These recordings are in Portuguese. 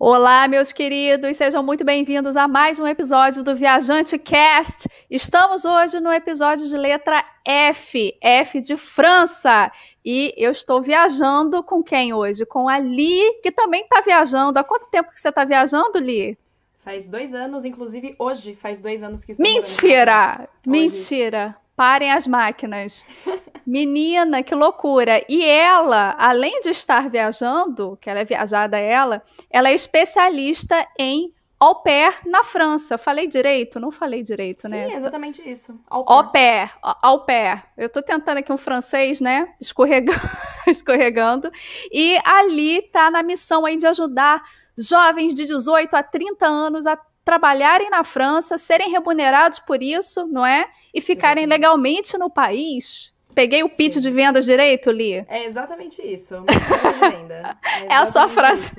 Olá, meus queridos, sejam muito bem-vindos a mais um episódio do Viajante Cast. Estamos hoje no episódio de letra F, F de França. E eu estou viajando com quem hoje? Com a Li, que também está viajando. Há quanto tempo que você está viajando, Li? Faz dois anos, inclusive hoje faz dois anos que estou Mentira! Mentira! Parem as máquinas. Menina, que loucura! E ela, além de estar viajando, que ela é viajada ela, ela é especialista em au pair na França. Falei direito? Não falei direito, Sim, né? Sim, exatamente isso. Au pair. Au pair. Au pair. Eu tô tentando aqui um francês, né? Escorregando. escorregando. E ali tá na missão aí de ajudar jovens de 18 a 30 anos a trabalharem na França, serem remunerados por isso, não é? E ficarem legalmente no país. Peguei o pitch Sim. de vendas direito, Li? É exatamente isso. De venda. É, é a sua frase.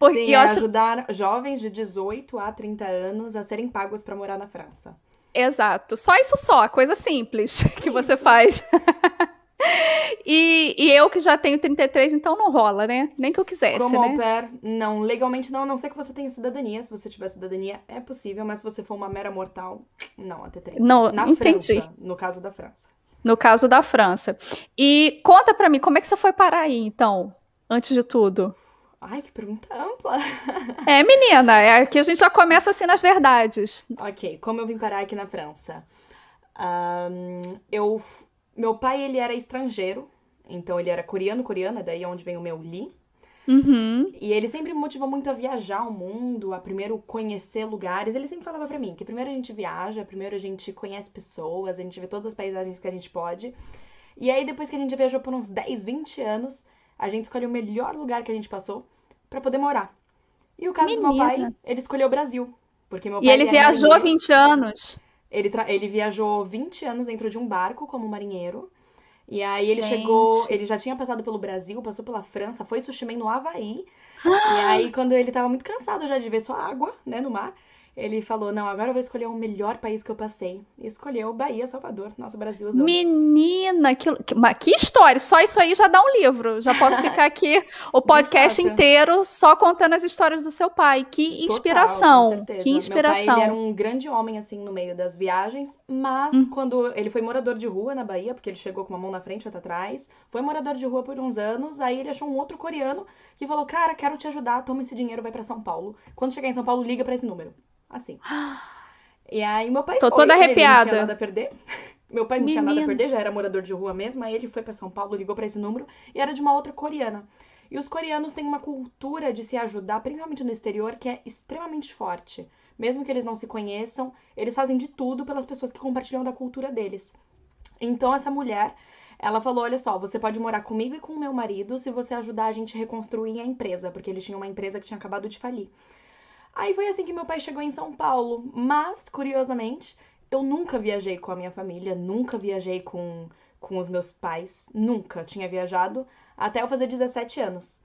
Porque Sim, eu é acho... ajudar jovens de 18 a 30 anos a serem pagos para morar na França. Exato. Só isso só, coisa simples que é isso. você faz. E, e, eu que já tenho 33, então não rola, né? Nem que eu quisesse, Como né? Pair, não, legalmente não, a não ser que você tenha cidadania. Se você tiver cidadania, é possível, mas se você for uma mera mortal, não, até 30. Não, Na entendi. França, no caso da França. No caso da França. E conta pra mim, como é que você foi parar aí, então? Antes de tudo. Ai, que pergunta ampla. É, menina, é aqui a gente já começa assim nas verdades. Ok, como eu vim parar aqui na França? Um, eu meu pai, ele era estrangeiro, então ele era coreano, coreana, daí é onde vem o meu Lee. Uhum. E ele sempre me motivou muito a viajar o mundo, a primeiro conhecer lugares. Ele sempre falava para mim que primeiro a gente viaja, primeiro a gente conhece pessoas, a gente vê todas as paisagens que a gente pode. E aí depois que a gente viajou por uns 10, 20 anos, a gente escolheu o melhor lugar que a gente passou para poder morar. E o caso Menina. do meu pai, ele escolheu o Brasil, porque meu pai E ele viajou há 20 anos. Ele, ele viajou 20 anos dentro de um barco como marinheiro. E aí Gente. ele chegou, ele já tinha passado pelo Brasil, passou pela França, foi sushi man no Havaí. Ah. E aí quando ele tava muito cansado já de ver sua água, né, no mar, ele falou: Não, agora eu vou escolher o melhor país que eu passei. E escolheu Bahia, Salvador, nosso Brasil. Menina, que, que, que história! Só isso aí já dá um livro. Já posso ficar aqui o podcast inteiro só contando as histórias do seu pai. Que inspiração! Total, com certeza. que inspiração! Meu pai, ele era um grande homem, assim, no meio das viagens, mas hum. quando ele foi morador de rua na Bahia, porque ele chegou com uma mão na frente e outra atrás, foi morador de rua por uns anos, aí ele achou um outro coreano que falou: Cara, quero te ajudar, toma esse dinheiro, vai para São Paulo. Quando chegar em São Paulo, liga para esse número. Assim. E aí meu pai Tô foi, toda arrepiada. Ele não tinha nada a perder. Meu pai não Menino. tinha nada a perder, já era morador de rua mesmo. Aí ele foi para São Paulo, ligou para esse número e era de uma outra coreana. E os coreanos têm uma cultura de se ajudar, principalmente no exterior, que é extremamente forte. Mesmo que eles não se conheçam, eles fazem de tudo pelas pessoas que compartilham da cultura deles. Então essa mulher, ela falou: olha só, você pode morar comigo e com o meu marido se você ajudar a gente a reconstruir a empresa, porque eles tinham uma empresa que tinha acabado de falir. Aí foi assim que meu pai chegou em São Paulo, mas, curiosamente, eu nunca viajei com a minha família, nunca viajei com, com os meus pais, nunca tinha viajado até eu fazer 17 anos.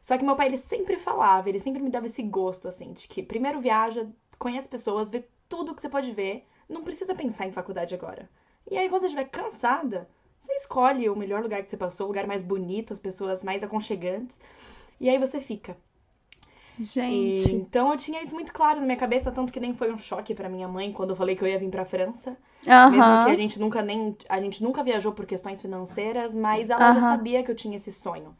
Só que meu pai, ele sempre falava, ele sempre me dava esse gosto, assim, de que primeiro viaja, conhece pessoas, vê tudo que você pode ver, não precisa pensar em faculdade agora. E aí, quando você estiver cansada, você escolhe o melhor lugar que você passou, o lugar mais bonito, as pessoas mais aconchegantes, e aí você fica. Gente. E, então eu tinha isso muito claro na minha cabeça, tanto que nem foi um choque para minha mãe quando eu falei que eu ia vir para França. Uhum. Mesmo que a gente nunca nem a gente nunca viajou por questões financeiras, mas ela já sabia que eu tinha esse sonho.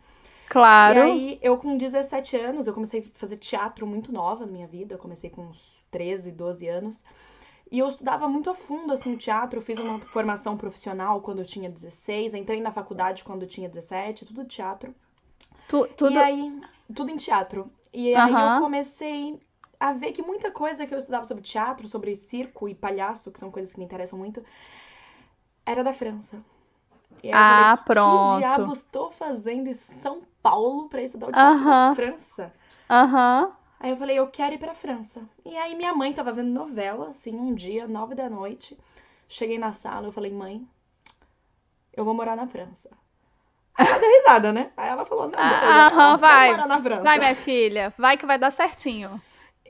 Claro. E aí, eu com 17 anos, eu comecei a fazer teatro muito nova na minha vida. Eu comecei com uns 13, 12 anos. E eu estudava muito a fundo, assim, teatro. Eu fiz uma formação profissional quando eu tinha 16. Entrei na faculdade quando eu tinha 17. Tudo teatro. Tu, tudo... E aí, tudo em teatro. E aí eu comecei a ver que muita coisa que eu estudava sobre teatro, sobre circo e palhaço, que são coisas que me interessam muito, era da França. E aí ah, eu falei, ah, pronto. Que diabos estou fazendo em São Paulo para estudar o teatro na da França? Aham. Aí eu falei, eu quero ir a França. E aí minha mãe tava vendo novela, assim, um dia, nove da noite. Cheguei na sala, eu falei, mãe, eu vou morar na França. Ela deu risada, né? Aí ela falou, não, ah, beleza, aham, vai, vai minha filha, vai que vai dar certinho.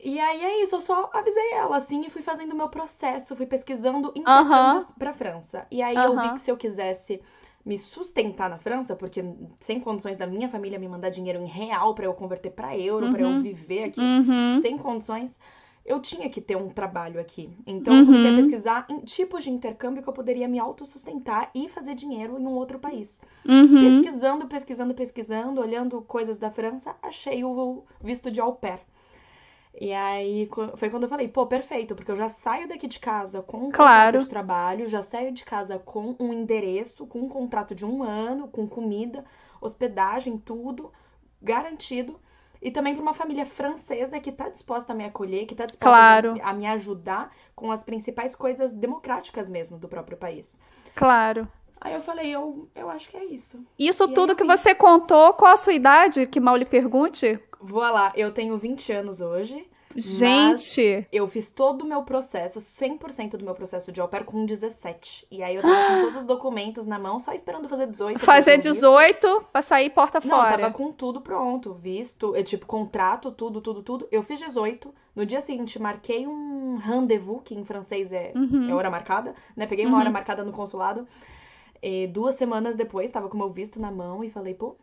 E aí é isso, eu só avisei ela, assim, e fui fazendo o meu processo, fui pesquisando intercâmbios uhum. pra França. E aí uhum. eu vi que se eu quisesse me sustentar na França, porque sem condições da minha família me mandar dinheiro em real para eu converter para euro, uhum. para eu viver aqui, uhum. sem condições, eu tinha que ter um trabalho aqui. Então, uhum. eu comecei a uhum. pesquisar em tipos de intercâmbio que eu poderia me autossustentar e fazer dinheiro em um outro país. Uhum. Pesquisando, pesquisando, pesquisando, olhando coisas da França, achei o visto de au pair. E aí foi quando eu falei, pô, perfeito, porque eu já saio daqui de casa com um claro. contrato de trabalho, já saio de casa com um endereço, com um contrato de um ano, com comida, hospedagem, tudo garantido e também para uma família francesa que está disposta a me acolher, que está disposta claro. a, a, me ajudar com as principais coisas democráticas mesmo do próprio país. Claro. Aí eu falei, eu, eu acho que é isso. Isso e tudo aí, que você contou, qual a sua idade? Que mal lhe pergunte. Vou lá, eu tenho 20 anos hoje. Gente! eu fiz todo o meu processo, 100% do meu processo de au pair com 17. E aí eu tava com todos os documentos na mão, só esperando fazer 18. Fazer 18 pra sair porta Não, fora. Não, tava com tudo pronto, visto, eu, eh, tipo, contrato, tudo, tudo, tudo. Eu fiz 18. No dia seguinte, marquei um rendezvous, que em francês é, uhum. é hora marcada, né? Peguei uma uhum. hora marcada no consulado. E eh, duas semanas depois, tava com o meu visto na mão e falei, pô,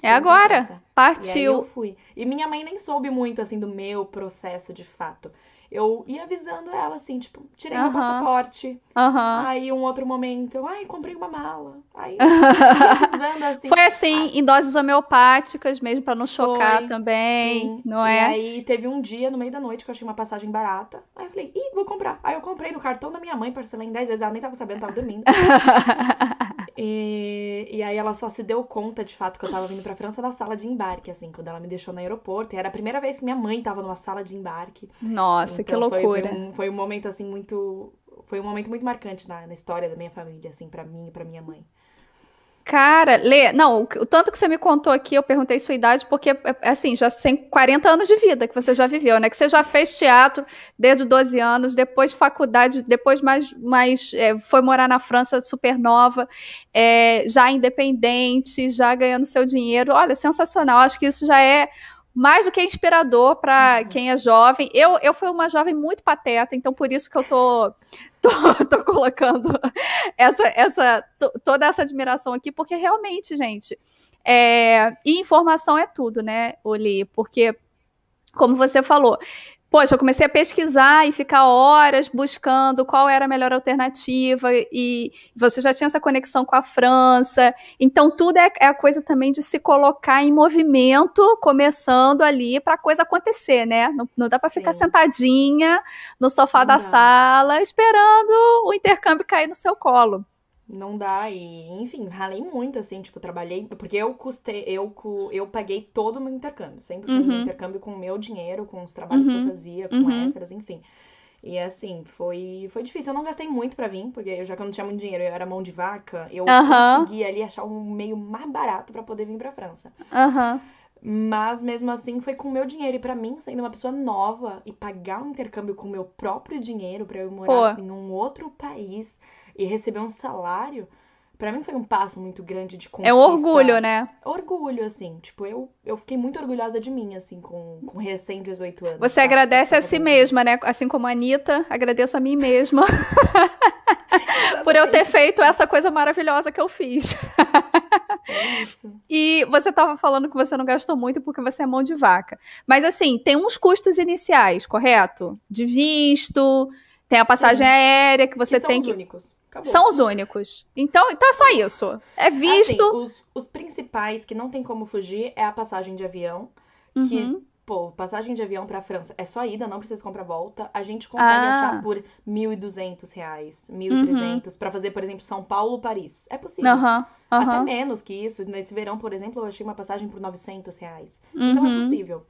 é agora. Partiu. E eu fui. E minha mãe nem soube muito assim do meu processo de fato eu ia avisando ela, assim, tipo, tirei uh -huh. meu passaporte. Uh -huh. Aí, um outro momento, eu, ai, comprei uma mala. Aí, avisando, assim. Foi tipo, assim, ah, em doses homeopáticas mesmo, para não chocar foi, também, sim. não é? E aí, teve um dia, no meio da noite, que eu achei uma passagem barata. Aí, eu falei, ih, vou comprar. Aí, eu comprei no cartão da minha mãe, parcelei em 10 vezes. Ela nem tava sabendo, tava dormindo. e, e aí, ela só se deu conta, de fato, que eu tava vindo pra França na sala de embarque, assim, quando ela me deixou no aeroporto. E era a primeira vez que minha mãe tava numa sala de embarque. Nossa, nossa, então, que loucura. Foi, foi, um, foi um momento, assim, muito. Foi um momento muito marcante na, na história da minha família, assim, para mim e pra minha mãe. Cara, Lê, não, o tanto que você me contou aqui, eu perguntei sua idade, porque, é, é assim, já tem 40 anos de vida que você já viveu, né? Que você já fez teatro desde 12 anos, depois faculdade, depois mais, mais é, foi morar na França super nova, é, já independente, já ganhando seu dinheiro. Olha, sensacional, acho que isso já é mais do que inspirador para uhum. quem é jovem. Eu, eu fui uma jovem muito pateta, então por isso que eu tô, tô, tô colocando essa, essa, toda essa admiração aqui, porque realmente, gente, é, e informação é tudo, né, Oli? Porque, como você falou, Poxa, eu comecei a pesquisar e ficar horas buscando qual era a melhor alternativa, e você já tinha essa conexão com a França. Então, tudo é, é a coisa também de se colocar em movimento, começando ali para a coisa acontecer, né? Não, não dá para ficar sentadinha no sofá não da não. sala esperando o intercâmbio cair no seu colo. Não dá, e enfim, ralei muito, assim, tipo, trabalhei. Porque eu custei, eu, eu paguei todo o meu intercâmbio. Sempre uhum. meu intercâmbio com o meu dinheiro, com os trabalhos uhum. que eu uhum. fazia, com uhum. extras, enfim. E assim, foi, foi difícil. Eu não gastei muito para vir, porque já que eu não tinha muito dinheiro, eu era mão de vaca, eu uhum. consegui ali achar um meio mais barato para poder vir pra França. Aham. Mas mesmo assim foi com o meu dinheiro. E para mim, sendo uma pessoa nova e pagar um intercâmbio com o meu próprio dinheiro para eu morar Pô. em um outro país, e receber um salário, para mim foi um passo muito grande de conquista. É um orgulho, né? Orgulho, assim. Tipo, eu, eu fiquei muito orgulhosa de mim, assim, com, com recém-18 anos. Você tá? agradece a si mesma, né? Assim como a Anitta, agradeço a mim mesma. por eu ter feito essa coisa maravilhosa que eu fiz. É isso. E você estava falando que você não gastou muito porque você é mão de vaca. Mas assim, tem uns custos iniciais, correto? De visto, tem a passagem Sim. aérea que você que tem que. Os únicos. Acabou. São os únicos. Então, então é só isso. É assim, visto. Assim, os, os, principais que não tem como fugir é a passagem de avião. Uhum. Que, pô, passagem de avião pra França é só ida, não precisa comprar volta. A gente consegue ah. achar por R$ 1.200, R$ 1.300 uhum. pra fazer, por exemplo, São Paulo-Paris. É possível. Uhum. Uhum. Até menos que isso. Nesse verão, por exemplo, eu achei uma passagem por R$ 900. Reais. Então é uhum. possível.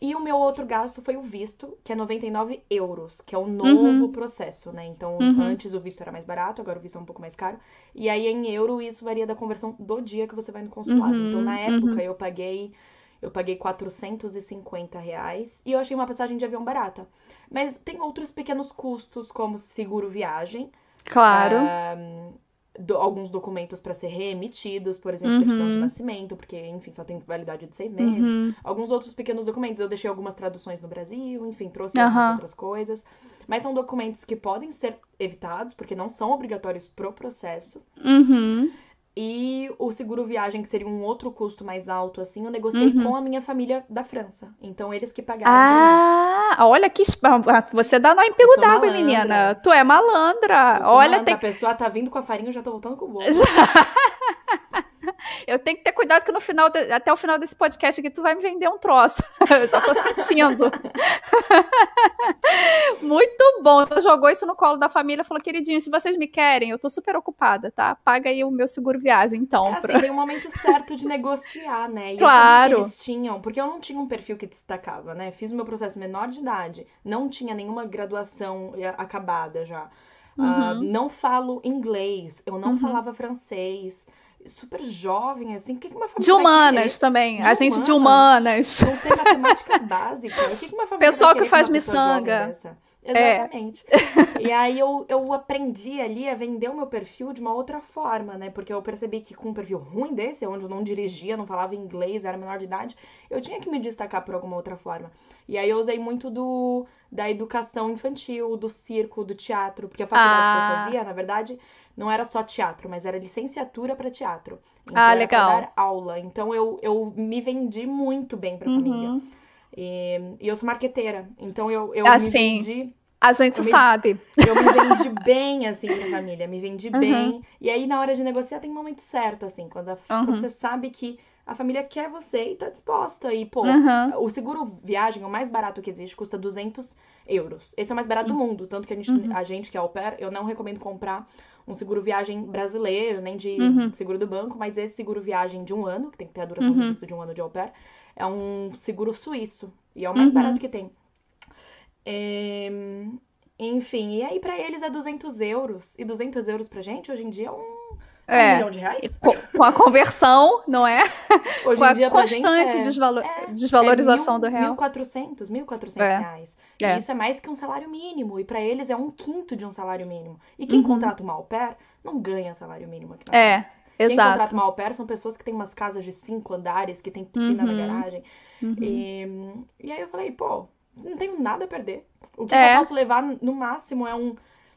E o meu outro gasto foi o visto, que é 99 euros, que é o uhum. novo uhum. processo, né? Então, uhum. antes o visto era mais barato, agora o visto é um pouco mais caro. E aí, em euro, isso varia da conversão do dia que você vai no consulado. Uhum. Então, na uhum. época, eu paguei eu paguei 450 reais e eu achei uma passagem de avião barata. Mas tem outros pequenos custos, como seguro viagem. Claro. Uh, do, alguns documentos para ser reemitidos, por exemplo, uhum. certidão de uhum. nascimento, porque, enfim, só tem validade de seis meses. Uhum. Alguns outros pequenos documentos. Eu deixei algumas traduções no Brasil, enfim, trouxe uhum. algumas outras coisas. Mas são documentos que podem ser evitados, porque não são obrigatórios pro processo. Uhum. E o seguro viagem, que seria um outro custo mais alto, assim, eu negociei uhum. com a minha família da França. Então, eles que pagaram. Ah, olha que. Ah, ah, você dá nó em pingo d'água, menina. Tu é malandra. Olha, malandra. tem. A pessoa tá vindo com a farinha, eu já tô voltando com o bolo. eu tenho que ter cuidado que no final, de, até o final desse podcast aqui, tu vai me vender um troço. eu já tô sentindo. Muito bom. Você jogou isso no colo da família, falou, queridinho, se vocês me querem, eu tô super ocupada, tá? Paga aí o meu seguro viagem, então. É assim, tem um momento certo de negociar, né? E claro. Eles tinham, porque eu não tinha um perfil que destacava, né? Fiz o meu processo menor de idade, não tinha nenhuma graduação eh, acabada já. Ah, uhum. Uh, não falo inglês, eu não uhum. falava francês super jovem, assim. O que, que uma família. De humanas também. De a gente de humanas. Não sei matemática básica. O que, que uma família. Pessoal que faz miçanga. Exatamente. É. E aí eu, eu aprendi ali a vender o meu perfil de uma outra forma, né? Porque eu percebi que com um perfil ruim desse, onde eu não dirigia, não falava inglês, era menor de idade, eu tinha que me destacar por alguma outra forma. E aí eu usei muito do da educação infantil, do circo, do teatro, porque a faculdade ah. que eu ah. fazia, na verdade, não era só teatro, mas era licenciatura para teatro. Ah, então ah, legal. Era dar aula. Então eu, eu me vendi muito bem para a uhum. família. E, e eu sou marqueteira, então eu, eu assim, me vendi... A gente eu sabe. Me, eu me vendi bem, assim, pra família, me vendi uhum. bem. E aí, na hora de negociar, tem um momento certo, assim, quando, a, uhum. quando você sabe que a família quer você e tá disposta. E, pô, uhum. o seguro viagem, é o mais barato que existe, custa 200 euros. Esse é o mais barato uhum. do mundo. Tanto que a gente, uhum. a gente que é au pair, eu não recomendo comprar um seguro viagem brasileiro, nem de uhum. seguro do banco, mas esse seguro viagem de um ano, que tem que ter a duração uhum. de um ano de au pair, é um seguro suíço. E é o mais uhum. barato que tem. É... Enfim, e aí para eles é 200 euros. E 200 euros pra gente hoje em dia é um, é. um milhão de reais. Com, com, a conversão, não é? Hoje com em dia, a constante é... Desvalo... É, é desvalorização é mil, do real. 1.400, 1.400 é. reais. E é. isso é mais que um salário mínimo. E para eles é um quinto de um salário mínimo. E quem uhum. contrata uma au pair não ganha salário mínimo aqui na É. Casa. Exato. Quem contrata uma au pair são pessoas que têm umas casas de cinco andares, que tem piscina uhum. na garagem. Uhum. E, e aí eu falei, pô, não tenho nada a perder. O que é. eu posso levar, no máximo, é um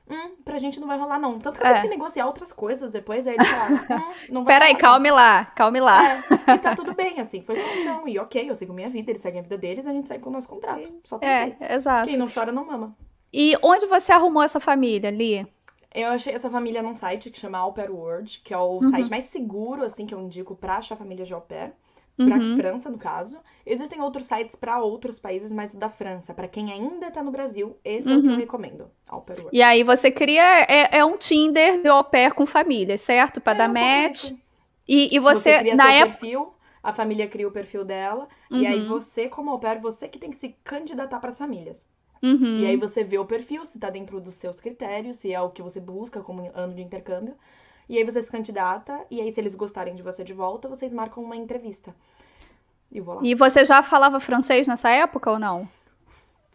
hum, pra gente não vai rolar, não. Tanto que eu é. que negociar outras coisas depois, aí ele fala, hum, não vai Peraí, calme lá, calme lá. É, e tá tudo bem, assim, foi só um não. E ok, eu sigo minha vida, eles seguem a vida deles, a gente segue com o nosso contrato. Só tem É, bem. exato. Quem não chora, não mama. E onde você arrumou essa família, Li? Eu achei essa família num site que chama Au Pair World, que é o uhum. site mais seguro, assim, que eu indico pra achar família de au pair. Pra uhum. França, no caso. Existem outros sites para outros países, mas o da França, para quem ainda tá no Brasil, esse uhum. é o que eu uhum. recomendo. Au pair World. E aí você cria. É, é um Tinder de au pair com família, certo? Pra é, dar match. E, e, você. você cria na época. Perfil, a família cria o perfil dela. E aí uhum. você, como au pair, você que tem que se candidatar para as famílias. Uhum. E aí você vê o perfil, se tá dentro dos seus critérios, se é o que você busca como ano de intercâmbio. E aí você se candidata, e aí se eles gostarem de você de volta, vocês marcam uma entrevista. E vou lá. E você já falava francês nessa época ou não?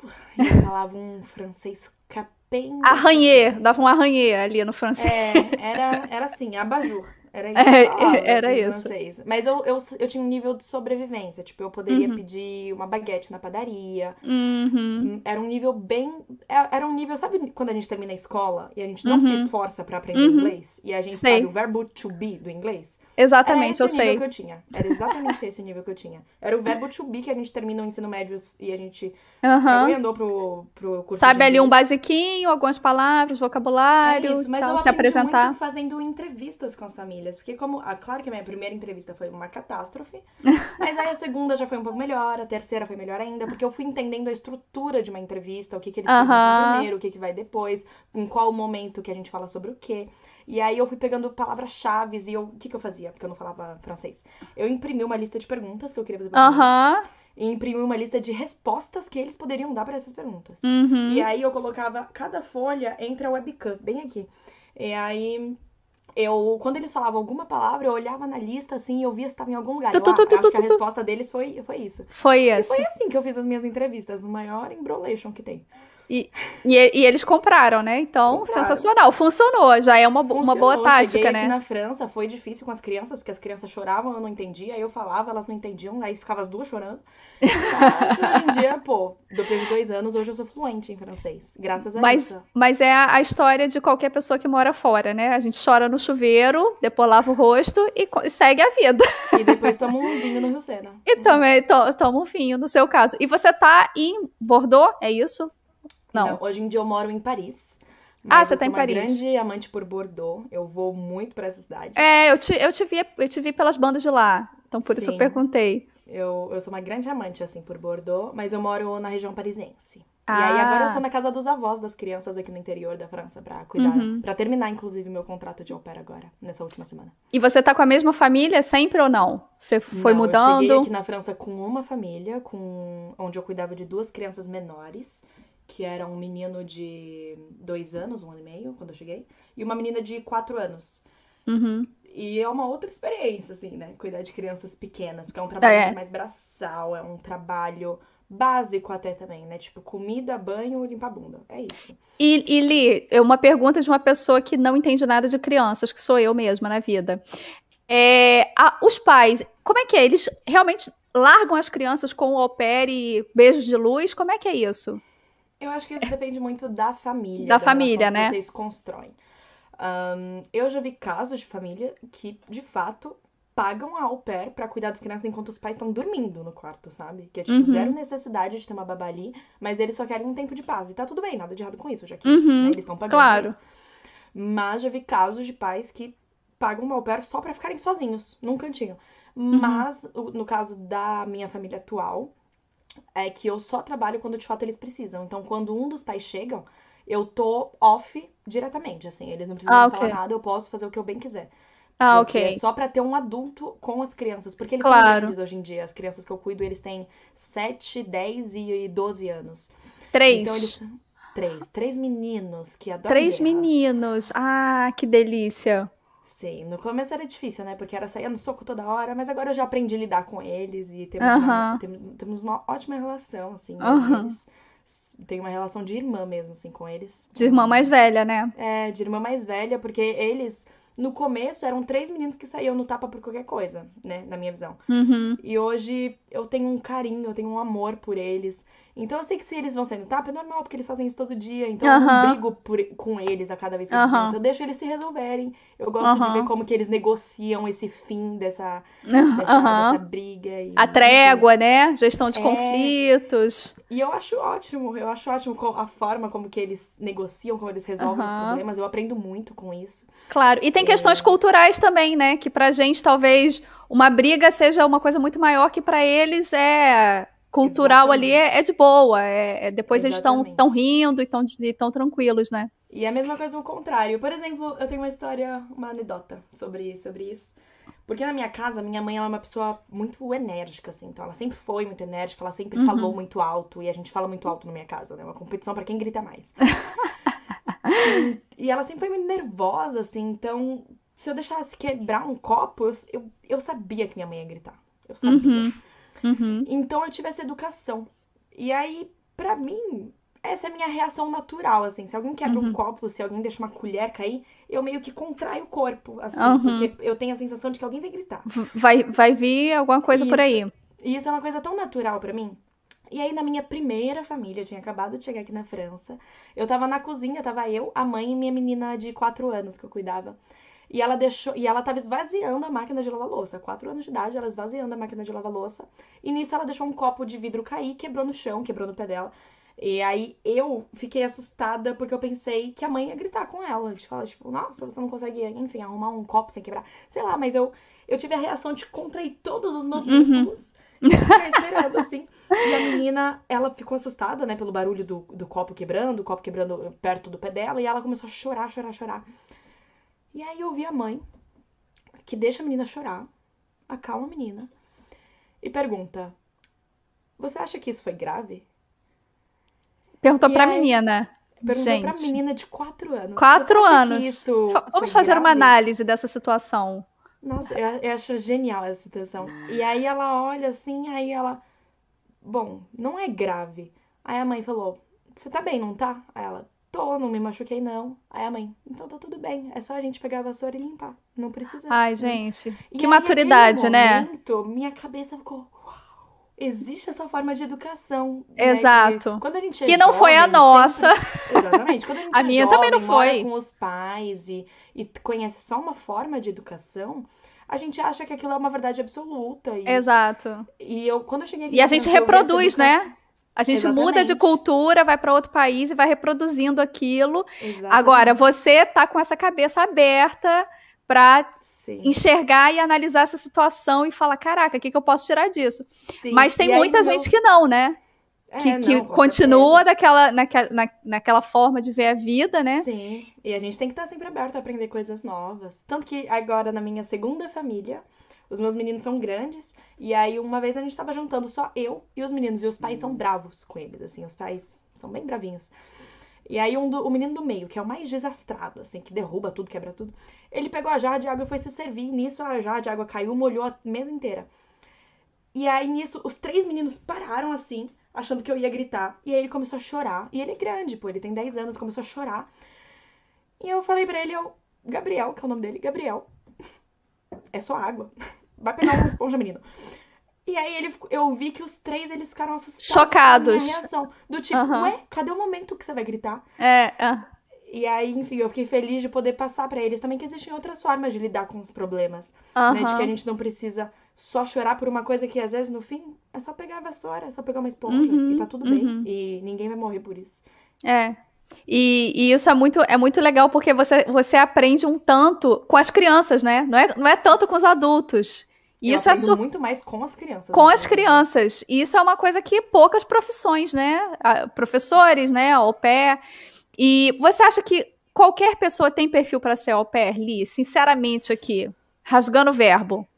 Eu falava um francês capenga. Arranhê, dava um arranhê ali no francês. É, era, era assim, abajur. Era é, isso. É, ah, era isso. Mas eu, eu, eu tinha um nível de sobrevivência. Tipo, eu poderia uhum. pedir uma baguete na padaria. Uhum. Hum, era um nível bem. É, era um nível, sabe quando a gente termina a escola e a gente não uhum. se esforça para aprender uhum. inglês? E a gente Sei. sabe o verbo to be do inglês? Exatamente, eu sei. Era esse nível que eu tinha. Era exatamente esse nível que eu tinha. Era o verbo to be que a gente termina o ensino médio e a gente uhum. andou pro, pro curso. Sabe ali inglês. um basiquinho, algumas palavras, vocabulário, é isso, mas tal, eu se apresentar. Muito fazendo entrevistas com as famílias, porque como, ah, claro que a minha primeira entrevista foi uma catástrofe, mas aí a segunda já foi um pouco melhor, a terceira foi melhor ainda, porque eu fui entendendo a estrutura de uma entrevista, o que que eles uhum. primeiro, o que que vai depois, em qual momento que a gente fala sobre o quê. E aí eu fui pegando palavras-chave e eu. O que, que eu fazia? Porque eu não falava francês. Eu imprimi uma lista de perguntas que eu queria fazer pra Aham. Uhum. E imprimi uma lista de respostas que eles poderiam dar para essas perguntas. Uhum. E aí eu colocava cada folha entre a webcam, bem aqui. E aí eu, quando eles falavam alguma palavra, eu olhava na lista assim e eu via se estava em algum lugar. Tu, ah, tu, tu, tu, a resposta deles foi, foi isso. Foi isso foi assim que eu fiz as minhas entrevistas, no maior embrolation que tem. E, e, e, eles compraram, né? Então, compraram. sensacional. Funcionou, já é uma, Funcionou. uma boa tática, Cheguei né? Aqui na França foi difícil com as crianças, porque as crianças choravam, eu não entendia, aí eu falava, elas não entendiam, aí ficava as duas chorando. Mas hoje em dia, pô, depois de dois anos, hoje eu sou fluente em francês, graças a mas, isso. Mas é a, história de qualquer pessoa que mora fora, né? A gente chora no chuveiro, depois lava o rosto e, e segue a vida. E depois toma um vinho no Rio Sena. E uhum. também to, toma um vinho, no seu caso. E você tá em Bordeaux, é isso? Não. Então, hoje em dia eu moro em Paris. ah, você tá em Paris. Eu sou grande amante por Bordeaux. Eu vou muito para essa cidade. É, eu te, eu te, vi, eu te vi pelas bandas de lá. Então por Sim. isso eu perguntei. Eu, eu sou uma grande amante, assim, por Bordeaux, mas eu moro na região parisiense. Ah. E aí ah. agora eu estou na casa dos avós das crianças aqui no interior da França para cuidar, uhum. para terminar inclusive meu contrato de au pair agora, nessa última semana. E você tá com a mesma família sempre ou não? Você foi não, mudando? Eu cheguei aqui na França com uma família, com onde eu cuidava de duas crianças menores que era um menino de dois anos, um ano e meio, quando eu cheguei, e uma menina de quatro anos. Uhum. E é uma outra experiência, assim, né? Cuidar de crianças pequenas, porque é um é, trabalho é. mais braçal, é um trabalho básico até também, né? Tipo, comida, banho, limpar bunda. É isso. E, e Li, é uma pergunta de uma pessoa que não entende nada de crianças, que sou eu mesma na vida. É, a, os pais, como é que é? Eles realmente largam as crianças com o au pair e beijos de luz? Como é que é isso? Eu acho que isso depende muito da família. Da, da família, né? Que vocês constroem. Um, eu já vi casos de família que, de fato, pagam a au pair pra cuidar das crianças enquanto os pais estão dormindo no quarto, sabe? Que é tipo, uhum. zero necessidade de ter uma babá ali, mas eles só querem um tempo de paz. E tá tudo bem, nada de errado com isso, já que uhum. né, eles estão pagando. Claro. Mas já vi casos de pais que pagam uma au pair só pra ficarem sozinhos, num cantinho. Uhum. Mas, no caso da minha família atual, é que eu só trabalho quando de fato eles precisam. Então, quando um dos pais chegam, eu tô off diretamente, assim, eles não precisam ah, okay. falar nada, eu posso fazer o que eu bem quiser. Ah, porque ok. É só para ter um adulto com as crianças. Porque eles claro. são grandes hoje em dia. As crianças que eu cuido, eles têm 7, 10 e 12 anos. Três. Então, eles... Três. Três meninos que adoram. Três guerra. meninos. Ah, que delícia no começo era difícil, né? Porque era sair no soco toda hora, mas agora eu já aprendi a lidar com eles e temos, uma, temos, temos uma ótima relação, assim, eles tem uma relação de irmã mesmo, assim, com eles. De irmã mais velha, né? É, de irmã mais velha, porque eles, no começo, eram três meninos que saíam no tapa por qualquer coisa, né? Na minha visão. Uhum. E hoje eu tenho um carinho, eu tenho um amor por eles. Então eu sei que se eles vão saindo tapa, é normal, porque eles fazem isso todo dia. Então uh -huh. eu não brigo por, com eles a cada vez que eles uh -huh. Eu deixo eles se resolverem. Eu gosto uh -huh. de ver como que eles negociam esse fim dessa, dessa, dessa briga. E, a trégua, né? Gestão de é... conflitos. E eu acho ótimo. Eu acho ótimo a forma como que eles negociam, como eles resolvem os problemas. Eu aprendo muito com isso. Claro. E tem questões culturais também, né? Que pra gente talvez uma briga seja uma coisa muito maior que para eles é cultural Exatamente. ali é, é, de boa. É, é depois Exatamente. eles estão rindo e estão e tão tranquilos, né? E é a mesma coisa o contrário. Por exemplo, eu tenho uma história, uma anedota sobre, sobre isso. Porque na minha casa, minha mãe ela é uma pessoa muito enérgica, assim. Então, ela sempre foi muito enérgica, ela sempre uhum. falou muito alto. E a gente fala muito alto na minha casa, né? É uma competição para quem grita mais. e, e ela sempre foi muito nervosa, assim. Então, se eu deixasse quebrar um copo, eu, eu, eu sabia que minha mãe ia gritar. Eu sabia. Uhum. Uhum. Então eu tive essa educação. E aí, para mim, essa é a minha reação natural, assim. Se alguém quebra uhum. um copo, se alguém deixa uma colher cair, eu meio que contraio o corpo, assim, uhum. porque eu tenho a sensação de que alguém vai gritar. Vai, vai vir alguma coisa isso. por aí. E isso é uma coisa tão natural para mim. E aí, na minha primeira família, eu tinha acabado de chegar aqui na França. Eu tava na cozinha, tava eu, a mãe e minha menina de 4 anos que eu cuidava. E ela deixou, e ela estava esvaziando a máquina de lavar louça. Quatro anos de idade, ela esvaziando a máquina de lavar louça. E nisso ela deixou um copo de vidro cair, quebrou no chão, quebrou no pé dela. E aí eu fiquei assustada porque eu pensei que a mãe ia gritar com ela. De falar, tipo, nossa, você não consegue, enfim, arrumar um copo sem quebrar. Sei lá, mas eu, eu tive a reação de contrair todos os meus uhum. músculos. Uhum. fiquei esperando, assim. E a menina, ela ficou assustada, né, pelo barulho do, do copo quebrando, o copo quebrando perto do pé dela, e ela começou a chorar, chorar, chorar. E aí eu vi a mãe, que deixa a menina chorar, acalma a menina e pergunta: Você acha que isso foi grave? Perguntou e pra aí, menina. Perguntou gente, pra menina de quatro anos. 4 anos. Isso Vamos fazer grave? uma análise dessa situação. Nossa, eu, eu acho genial essa situação. E aí ela olha assim, aí ela. Bom, não é grave. Aí a mãe falou: Você tá bem, não tá? Aí ela: Tô, não me machuquei não. Aí a mãe, então tá tudo bem, é só a gente pegar a vassoura e limpar, não precisa. Ai, gente, e que aí, maturidade, né? momento, né? Minha cabeça ficou, existe essa forma de educação. Né, Exato. Né? Que, quando a gente é que não jovem, foi a nossa. Sempre... Exatamente. Quando a gente a é minha jovem, também não foi. com os pais e, e conhece só uma forma de educação, a gente acha que aquilo é uma verdade absoluta. E, Exato. E eu, quando eu cheguei aqui. E a gente reproduz, né? educação, né? A gente Exatamente. muda de cultura, vai para outro país e vai reproduzindo aquilo. Exatamente. Agora, você tá com essa cabeça aberta para enxergar e analisar essa situação e falar: caraca, o que, que eu posso tirar disso? Sim. Mas tem e muita aí, gente não... que não, né? É, que, não, que continua daquela, naquela, na, naquela forma de ver a vida, né? Sim. E a gente tem que estar tá sempre aberto a aprender coisas novas. Tanto que agora, na minha segunda família, os meus meninos são grandes, e aí, uma vez a gente tava jantando só eu e os meninos, e os pais são bravos com eles, assim, os pais são bem bravinhos. E aí, um do, o menino do meio, que é o mais desastrado, assim, que derruba tudo, quebra tudo, ele pegou a jarra de água e foi se servir. Nisso, a jarra de água caiu, molhou a mesa inteira. E aí, nisso, os três meninos pararam assim, achando que eu ia gritar. E aí, ele começou a chorar. E ele é grande, pô, ele tem 10 anos, começou a chorar. E eu falei para ele, eu, Gabriel, que é o nome dele, Gabriel, é só água. Vai pegar uma esponja, menino. E aí ele, eu vi que os três eles ficaram assustados. Chocados. reação. Do tipo, ué, cadê o momento que você vai gritar? É. Uh. E aí, enfim, eu fiquei feliz de poder passar para eles também que existem outras formas de lidar com os problemas. Né? De que a gente não precisa só chorar por uma coisa que às vezes no fim é só pegar a vassoura, é só pegar uma esponja uhum, e tá tudo bem. Uhum. E ninguém vai morrer por isso. É. E, e, isso é muito, é muito legal porque você, você aprende um tanto com as crianças, né? Não é, não é tanto com os adultos. E isso é su... muito mais com as crianças. Com as então. crianças. E isso é uma coisa que poucas profissões, né? professores, né? Au pair. E você acha que qualquer pessoa tem perfil para ser au pair, Li? Sinceramente aqui, rasgando o verbo.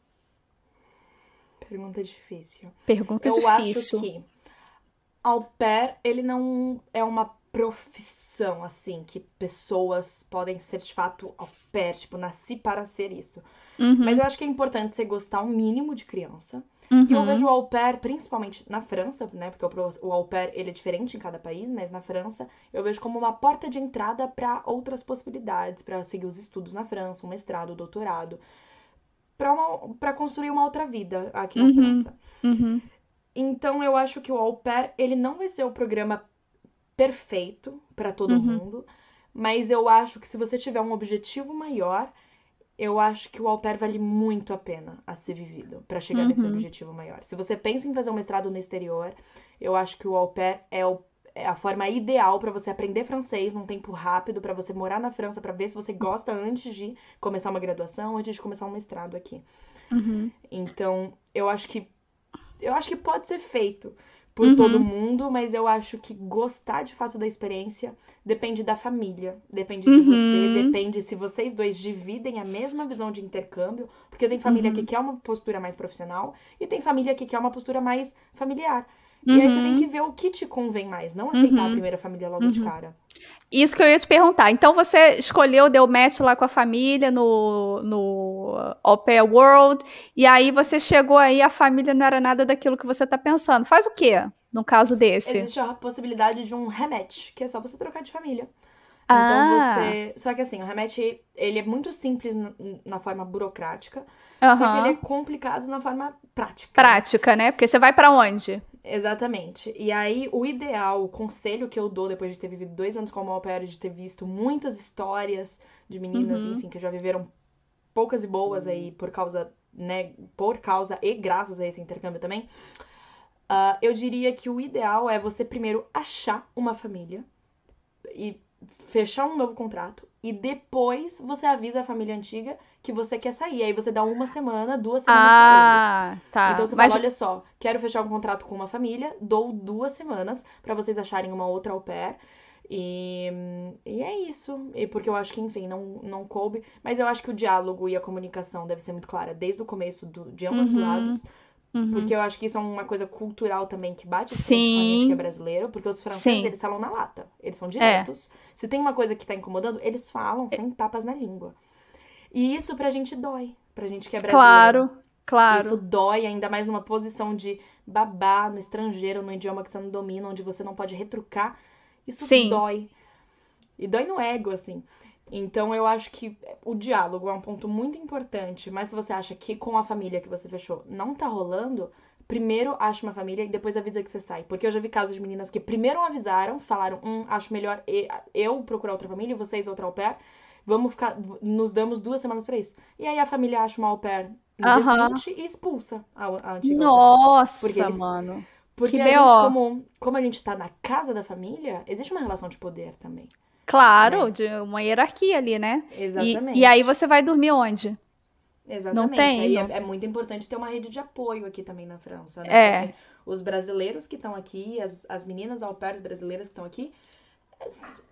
Pergunta difícil. Pergunta Eu difícil. Eu acho que au pair, ele não é uma profissão assim, que pessoas podem ser de fato au pair, tipo, nasci para ser isso. Uhum. Mas eu acho que é importante você gostar um mínimo de criança. Uhum. E eu uhum. vejo o au pair, principalmente na França, né? Porque o au pair, ele é diferente em cada país, mas na França eu vejo como uma porta de entrada para outras possibilidades, para seguir os estudos na França, um mestrado, um doutorado, para construir uma outra vida aqui na uhum. França. Uhum. Então eu acho que o au pair, ele não vai ser o programa perfeito para todo uhum. mundo, mas eu acho que se você tiver um objetivo maior, eu acho que o au pair vale muito a pena a ser vivido para chegar uhum. nesse objetivo maior. Se você pensa em fazer um mestrado no exterior, eu acho que o au pair é, o, é a forma ideal para você aprender francês num tempo rápido, para você morar na França, para ver se você gosta antes de começar uma graduação, antes de começar um mestrado aqui. Uhum. Então, eu acho que eu acho que pode ser feito por uhum. todo mundo, mas eu acho que gostar de fato da experiência depende da família, depende uhum. de você, uhum. depende se vocês dois dividem a mesma visão de intercâmbio, porque tem família uhum. que quer uma postura mais profissional e tem família que quer uma postura mais familiar. Uhum. E aí você tem uhum. que ver o que te convém mais, não aceitar uhum. a primeira família logo uhum. de cara. Isso que eu ia te perguntar. Então você escolheu, deu match lá com a família no, no Au Pair World, e aí você chegou aí, a família não era nada daquilo que você tá pensando. Faz o quê no caso desse? Existe a possibilidade de um rematch, que é só você trocar de família. Então ah. você. Só que assim, o rematch ele é muito simples na forma burocrática, uhum. só que ele é complicado na forma prática. Prática, né? Porque você vai para onde? Exatamente. E aí, o ideal, o conselho que eu dou depois de ter vivido dois anos como au pair, de ter visto muitas histórias de meninas, uhum. enfim, que já viveram poucas e boas uhum. aí por causa, né, por causa e graças a esse intercâmbio também, uh, eu diria que o ideal é você primeiro achar uma família e fechar um novo contrato e depois você avisa a família antiga que você quer sair. Aí você dá uma semana, duas semanas ah, pra eles. Ah, tá. Então você Mas... fala, olha só, quero fechar um contrato com uma família, dou duas semanas para vocês acharem uma outra au pair. E, e é isso. E porque eu acho que, enfim, não, não coube. Mas eu acho que o diálogo e a comunicação deve ser muito clara desde o começo do, de ambos uhum. os lados. Uhum. Porque eu acho que isso é uma coisa cultural também que bate Sim. com a gente que é brasileiro. Porque os franceses, Sim. eles falam na lata. Eles são é. diretos. É. Se tem uma coisa que tá incomodando, eles falam é. sem papas na língua. E isso pra gente dói, pra gente quebrar. é Claro, claro. Isso dói, ainda mais numa posição de babá no estrangeiro, no idioma que você não domina, onde você não pode retrucar. Isso Sim. dói. E dói no ego, assim. Então eu acho que o diálogo é um ponto muito importante, mas se você acha que com a família que você fechou não tá rolando, primeiro acha uma família e depois avisa que você sai. Porque eu já vi casos de meninas que primeiro avisaram, falaram, hum, acho melhor eu procurar outra família, vocês outra au pair. Vamos ficar. Nos damos duas semanas para isso. E aí a família acha uma au pair uhum. e expulsa a, a antiga Nossa, porque eles, mano. Porque que a gente, como, como a gente tá na casa da família, existe uma relação de poder também. Claro, né? de uma hierarquia ali, né? Exatamente. E, e, aí você vai dormir onde? Exatamente. Não tem. Aí é, não... É, é, muito importante ter uma rede de apoio aqui também na França, né? É. Porque os brasileiros que estão aqui, as, as meninas au pairs brasileiras que estão aqui,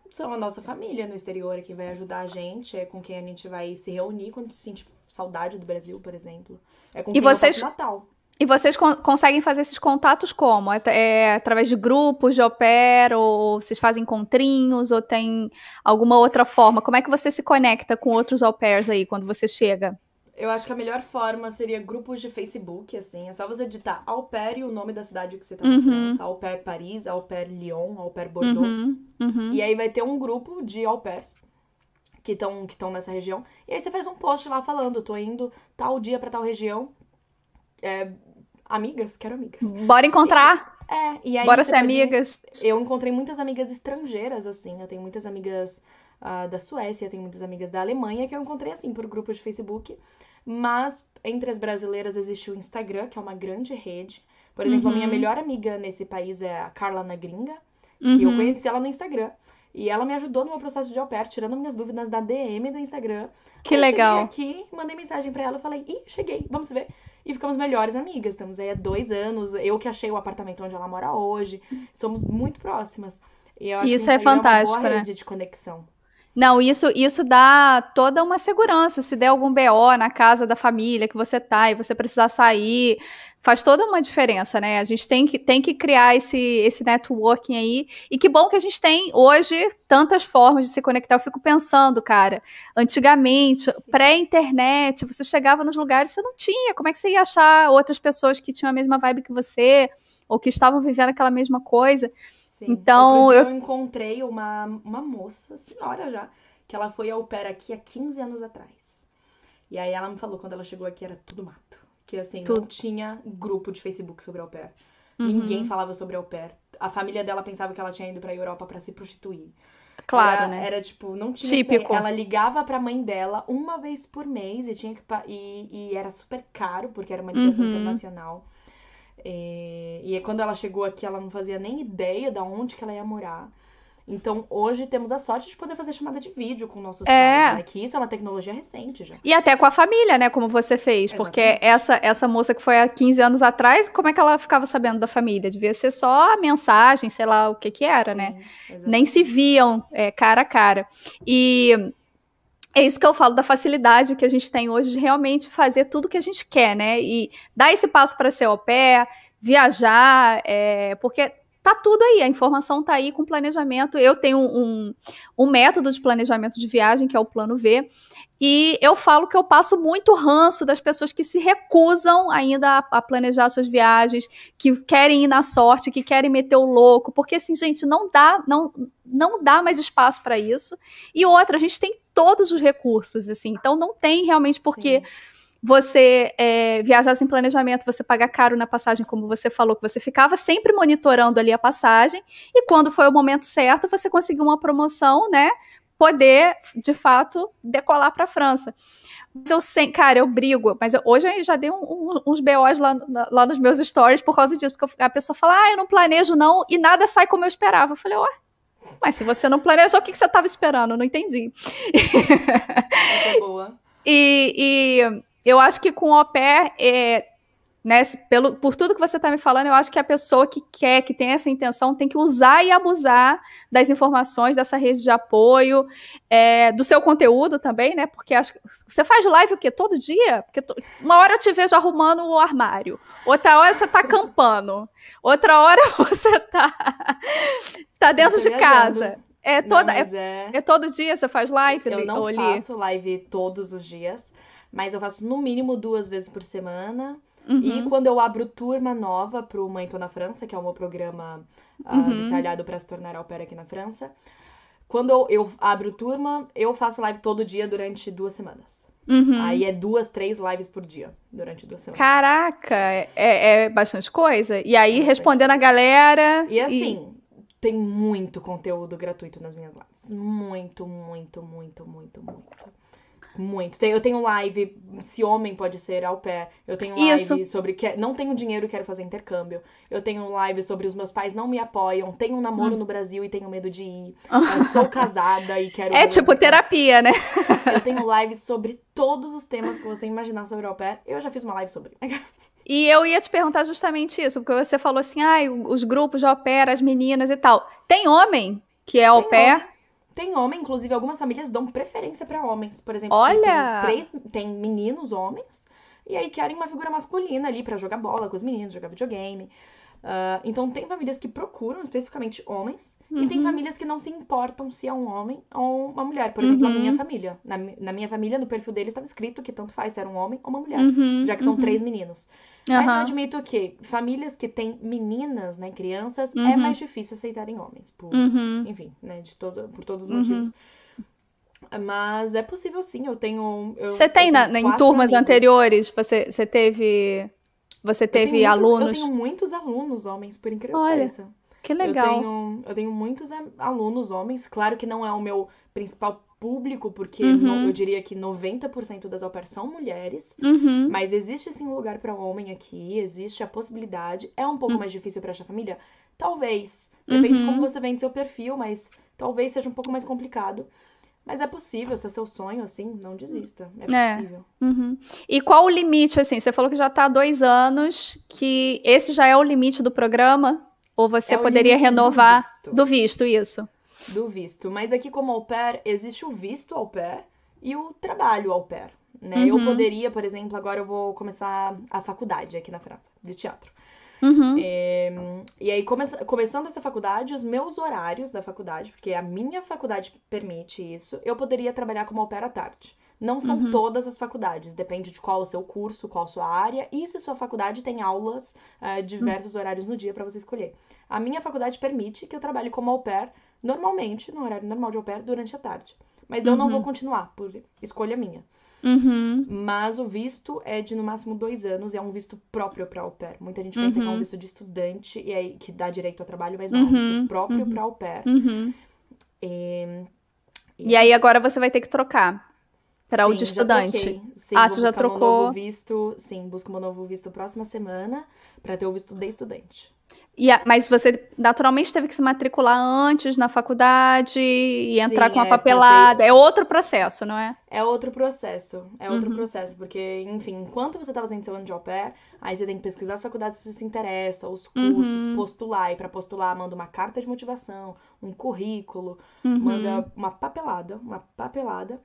são a nossa família no exterior, é que vai ajudar a gente, é com quem a gente vai se reunir quando se sente saudade do Brasil, por exemplo. É com e quem vocês... Natal. E vocês con conseguem fazer esses contatos como? É, é, através de grupos de au pair, ou vocês fazem encontrinhos, ou tem alguma outra forma? Como é que você se conecta com outros au pairs aí quando você chega? Eu acho que a melhor forma seria grupos de Facebook, assim. É só você digitar au pair e o nome da cidade que você tá uhum. na uhum. França. Au pair Paris, au pair Lyon, au pair Bordeaux. Uhum. Uhum. E aí vai ter um grupo de au pairs que estão que nessa região. E aí você faz um post lá falando, tô indo tal dia para tal região. É, amigas, quero amigas. Bora encontrar! E, é, e aí... Bora ser pode... amigas! Eu encontrei muitas amigas estrangeiras, assim. Eu tenho muitas amigas... Uh, da Suécia, tenho muitas amigas da Alemanha que eu encontrei assim por grupo de Facebook. Mas entre as brasileiras existe o Instagram, que é uma grande rede. Por exemplo, uhum. a minha uhum. melhor amiga nesse país é a Carla Nagringa, Gringa, que eu uhum. conheci ela no Instagram. E ela me ajudou no meu processo de au pair, tirando minhas dúvidas da DM do Instagram. Que legal! legal. aqui, mandei mensagem para ela, falei, ih, cheguei, vamos ver. E ficamos melhores amigas, estamos aí há dois anos. Eu que achei o apartamento onde ela mora hoje, somos muito próximas. E eu acho Isso que é fantástico, é uma boa né? rede de conexão. Não, isso, isso dá toda uma segurança. Se der algum BO na casa da família que você tá e você precisar sair, faz toda uma diferença, né? A gente tem que, tem que criar esse, esse networking aí. E que bom que a gente tem hoje tantas formas de se conectar. Eu fico pensando, cara, antigamente, pré-internet, você chegava nos lugares você não tinha. Como é que você ia achar outras pessoas que tinham a mesma vibe que você ou que estavam vivendo aquela mesma coisa? Sim. Então, eu... eu encontrei uma, uma moça, senhora já, que ela foi ao pé aqui há 15 anos atrás. E aí ela me falou quando ela chegou aqui era tudo mato. Que assim, tudo. não tinha grupo de Facebook sobre au pair. Uhum. Ninguém falava sobre au pair. A família dela pensava que ela tinha ido pra Europa para se prostituir. Claro, era, né? Era tipo, não tinha. Típico. Ela ligava pra mãe dela uma vez por mês e tinha que. E, e era super caro, porque era uma ligação uhum. internacional. É... E é quando ela chegou aqui, ela não fazia nem ideia de onde que ela ia morar. Então, hoje temos a sorte de poder fazer chamada de vídeo com nossos é. pais, né? Que isso é uma tecnologia recente já. E até com a família, né? Como você fez. Exatamente. Porque essa, essa moça que foi há 15 anos atrás, como é que ela ficava sabendo da família? Devia ser só a mensagem, sei lá o que que era, Sim, né? Exatamente. Nem se viam é, cara a cara. E é isso que eu falo da facilidade que a gente tem hoje de realmente fazer tudo que a gente quer, né? E dar esse passo para ser au pair, viajar, é, porque tá tudo aí, a informação tá aí com planejamento. Eu tenho um, um, método de planejamento de viagem, que é o plano V, e eu falo que eu passo muito ranço das pessoas que se recusam ainda a, a, planejar suas viagens, que querem ir na sorte, que querem meter o louco, porque assim, gente, não dá, não, não dá mais espaço para isso. E outra, a gente tem todos os recursos, assim. Então não tem realmente porque Sim você é, viajar sem planejamento, você pagar caro na passagem, como você falou, que você ficava sempre monitorando ali a passagem, e quando foi o momento certo, você conseguiu uma promoção, né? Poder, de fato, decolar para a França. Mas eu sei, cara, eu brigo, mas eu, hoje eu já dei um, um, uns BOs lá, lá, nos meus stories por causa disso, porque a pessoa fala, ah, eu não planejo não, e nada sai como eu esperava. Eu falei, ó, oh, mas se você não planejou, o que, que você estava esperando? Não entendi. Muito é boa. e, e eu acho que com o pé é, né, pelo, por tudo que você está me falando, eu acho que a pessoa que quer, que tem essa intenção, tem que usar e abusar das informações, dessa rede de apoio, é, do seu conteúdo também, né? Porque acho que você faz live o quê? Todo dia? Porque to, uma hora eu te vejo arrumando o armário, outra hora você está acampando, outra hora você está tá, tá dentro de casa. É, toda, Não, é, é, é... todo dia você faz live? Eu não faço live todos os dias, mas eu faço no mínimo duas vezes por semana. Uhum. E quando eu abro turma nova pro Mãe Tô na França, que é o meu programa ah, uh, uhum. detalhado para se tornar au pair aqui na França, quando eu, eu, abro turma, eu faço live todo dia durante duas semanas. Uhum. Aí é duas, três lives por dia durante duas semanas. Caraca, é, é, é bastante coisa. E aí é respondendo a galera. E assim, e... tem muito conteúdo gratuito nas minhas lives. Muito, muito, muito, muito, muito. Muito. Eu tenho live se homem pode ser ao pé. Eu tenho live Isso. sobre que não tenho dinheiro e quero fazer intercâmbio. Eu tenho live sobre os meus pais não me apoiam. Tenho um namoro hum. no Brasil e tenho medo de ir. Ah. Eu sou casada e quero. É tipo terapia, né? Eu tenho lives sobre todos os temas que você imaginar sobre au pair. Eu já fiz uma live sobre. E eu ia te perguntar justamente isso, porque você falou assim, ah, os grupos de au pair, as meninas e tal. Tem homem que é au pair? Tem homem, inclusive algumas famílias dão preferência para homens, por exemplo. Olha! Tem, três, tem meninos homens, e aí querem uma figura masculina ali para jogar bola com os meninos, jogar videogame. Uh, então, tem famílias que procuram especificamente homens, uhum. e tem uhum. famílias que não se importam se é um homem ou uma mulher. Por exemplo, uhum. a minha uhum. família. Na, na, minha família, no perfil deles, estava escrito que tanto faz se era um homem ou uma mulher, uhum. já que são uhum. três meninos. Mas eu admito que famílias que têm meninas, né, crianças, é mais difícil aceitarem homens, por, enfim, né, de todo, por todos os motivos. Mas é possível sim, eu tenho. Você tem na, em turmas amigos. anteriores? Você, você teve você teve eu muitos, alunos? Eu tenho muitos alunos homens, por incrível Olha, que pareça. Que legal. Eu tenho, eu tenho muitos eh, alunos homens. Claro que não é o meu principal público, porque uhum. eu diria que 90% das au pairs são mulheres, uhum. mas existe sim um lugar para homem aqui, existe a possibilidade. É um pouco uhum. mais difícil para achar família? Talvez. Depende de como uhum. você vende seu perfil, mas talvez seja um pouco mais complicado. Mas é possível, se é seu sonho, assim, não desista. É, é. possível. É. Uhum. E qual o limite, assim? Você falou que já está há dois anos, que esse já é o limite do programa? Ou você é poderia renovar do visto. do visto. isso? Do visto. Mas aqui, como au pair, existe o visto au pair e o trabalho au pair. Né? Uhum. Eu poderia, por exemplo, agora eu vou começar a faculdade aqui na França, de teatro. Uhum. É, e aí, come, começando essa faculdade, os meus horários da faculdade, porque a minha faculdade permite isso, eu poderia trabalhar como opera tarde. Não são uhum. todas as faculdades, depende de qual o seu curso, qual a sua área e se sua faculdade tem aulas, uh, diversos uhum. horários no dia para você escolher. A minha faculdade permite que eu trabalhe como au pair normalmente, no horário normal de au pair, durante a tarde. Mas eu uhum. não vou uhum. continuar, por escolha minha. Uhum. Mas o visto é de no máximo dois anos, e é um visto próprio para au pair. Muita gente pensa uhum. que é um uhum. visto de estudante e aí que dá direito ao trabalho, mas não, uhum. é um visto uhum. próprio uhum. para au pair. E... E... É, e aí agora você vai ter que trocar para o de estudante. Sim, ah, você já trocou? visto, sim, busco meu novo visto próxima semana para ter o visto de estudante. E a, mas você naturalmente teve que se matricular antes na faculdade e entrar com a é, papelada. Passei... É outro processo, não é? É outro processo. É outro uhum. processo, porque, enfim, enquanto você tá fazendo seu ano de au pair, aí você tem que pesquisar as faculdades que você se interessa, os cursos, uhum. postular. E para postular, manda uma carta de motivação, um currículo, uhum. manda uma papelada, uma papelada.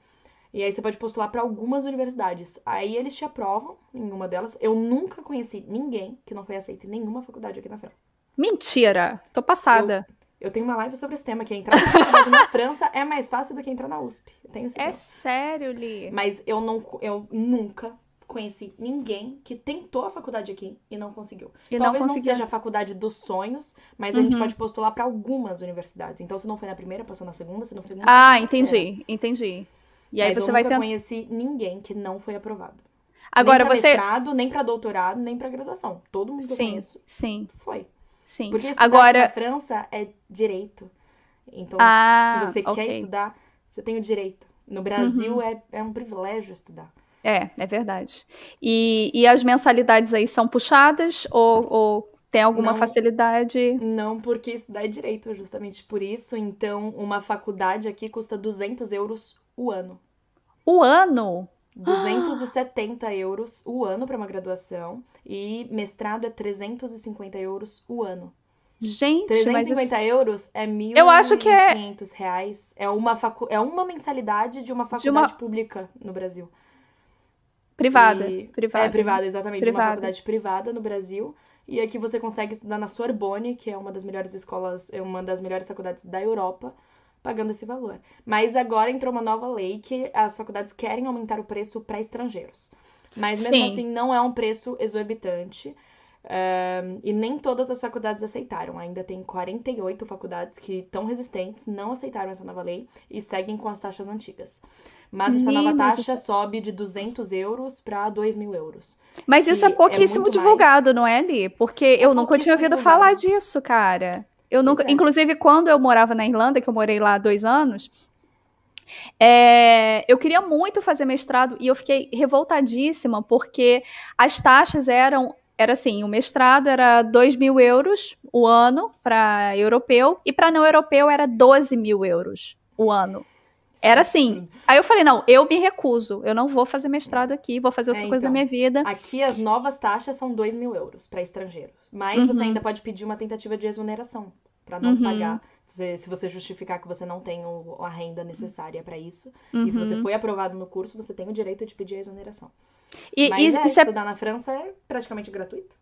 E aí você pode postular para algumas universidades. Aí eles te aprovam em uma delas. Eu nunca conheci ninguém que não foi aceito em nenhuma faculdade aqui na França. Mentira! Tô passada. Eu, eu tenho uma live sobre esse tema, que é entrar na, na França é mais fácil do que entrar na USP. é sério, Li? Mas eu, não, eu nunca conheci ninguém que tentou a faculdade aqui e não conseguiu. E Talvez não, não, seja a faculdade dos sonhos, mas uhum. a gente uhum. pode postular para algumas universidades. Então, se não foi na primeira, passou na segunda, se não foi na segunda. Ah, entendi, entendi. E aí mas você vai ter. Eu nunca conheci ninguém que não foi aprovado. Agora nem pra você. Mestrado, nem para doutorado, nem para graduação. Todo mundo sim, eu conheço. Sim. Foi. Sim. Porque estudar Agora... na França é direito. Então, ah, se você okay. quer estudar, você tem o direito. No Brasil uhum. é, é um privilégio estudar. É, é verdade. E, e as mensalidades aí são puxadas ou, ou tem alguma não, facilidade? Não, porque estudar é direito, é justamente por isso. Então, uma faculdade aqui custa 200 euros o ano. O ano? 270 euros o ano para uma graduação e mestrado é 350 euros o ano. Gente, 350 mas... euros é mil Eu acho que é reais. É uma facu... é uma mensalidade de uma faculdade de uma... pública no Brasil. Privada, e... privada. É privada, exatamente, privada. de uma faculdade privada no Brasil. E aqui é você consegue estudar na Sorbonne, que é uma das melhores escolas, é uma das melhores faculdades da Europa pagando esse valor. Mas agora entrou uma nova lei que as faculdades querem aumentar o preço para estrangeiros. Mas mesmo Sim. assim, não é um preço exorbitante. Um, e nem todas as faculdades aceitaram. Ainda tem 48 faculdades que estão resistentes, não aceitaram essa nova lei e seguem com as taxas antigas. Mas essa Sim, nova taxa mas... É sobe de 200 euros para 2 mil euros. Mas isso é, é pouquíssimo é divulgado, mais... não é, Li? Porque é eu nunca tinha ouvido divulgado. falar disso, cara. Eu nunca, é. inclusive quando eu morava na Irlanda, que eu morei lá dois anos, é, eu queria muito fazer mestrado e eu fiquei revoltadíssima porque as taxas eram era assim, o mestrado era 2 mil euros o ano para europeu e para não europeu era 12 mil euros o ano. Era assim. Aí eu falei, não, eu me recuso. Eu não vou fazer mestrado aqui, vou fazer outra é, coisa na então. minha vida. Aqui as novas taxas são 2 mil euros para estrangeiros. Mas uhum. você ainda pode pedir uma tentativa de exoneração para não uhum. pagar. Se, você justificar que você não tem o, a renda necessária para isso. Uhum. E se você uhum. foi aprovado no curso, você tem o direito de pedir a exoneração. E, Mas e, é, é, estudar é... na França é praticamente gratuito.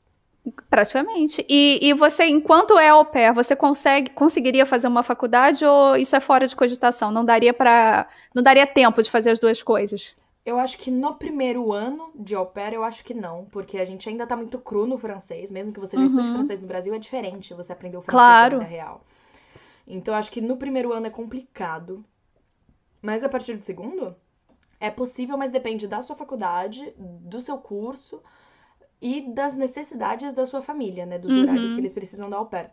Praticamente. E, e você, enquanto é au pair, você consegue, conseguiria fazer uma faculdade ou isso é fora de cogitação? Não daria para, não daria tempo de fazer as duas coisas? Eu acho que no primeiro ano de au pair, eu acho que não, porque a gente ainda tá muito cru no francês, mesmo que você já uhum. estude francês no Brasil, é diferente você aprendeu francês claro. na vida real. Então, eu acho que no primeiro ano é complicado, mas a partir do segundo, é possível, mas depende da sua faculdade, do seu curso, e das necessidades da sua família, né? Dos uhum. horários que eles precisam da au pair.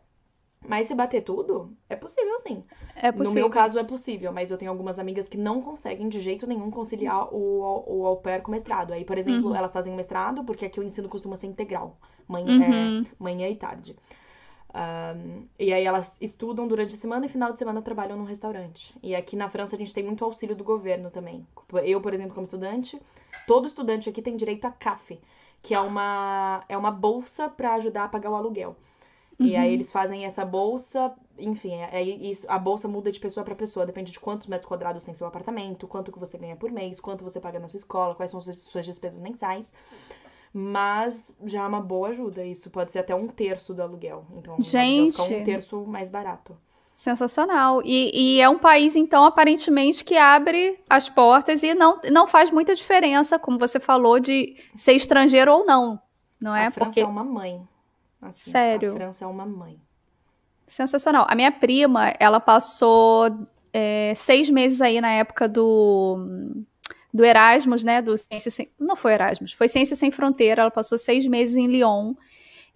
Mas se bater tudo, é possível sim. É possível. No meu caso é possível, mas eu tenho algumas amigas que não conseguem de jeito nenhum conciliar o, o au pair com o mestrado. Aí, por exemplo, uhum. elas fazem o mestrado porque aqui o ensino costuma ser integral, manhã, é uhum. é, manhã e tarde. Um, e aí elas estudam durante a semana e final de semana trabalham num restaurante. E aqui na França a gente tem muito auxílio do governo também. Eu, por exemplo, como estudante, todo estudante aqui tem direito a café que é uma, é uma bolsa para ajudar a pagar o aluguel. Uhum. E aí uhum. eles fazem essa bolsa, enfim, é, é isso, a bolsa muda de pessoa para pessoa, depende de quantos metros quadrados tem seu apartamento, quanto que você ganha por mês, quanto você paga na sua escola, quais são suas, suas despesas mensais. Mas já é uma boa ajuda, isso pode ser até um terço do aluguel. Então, Gente. um terço mais barato. Sensacional. E, e, é um país, então, aparentemente, que abre as portas e não, não faz muita diferença, como você falou, de ser estrangeiro ou não. Não é? A França Porque... é uma mãe. Assim, Sério. A França é uma mãe. Sensacional. A minha prima, ela passou é, seis meses aí na época do, do Erasmus, né? Do Ciência Sem... Não foi Erasmus, foi Ciência Sem Fronteira. Ela passou seis meses em Lyon.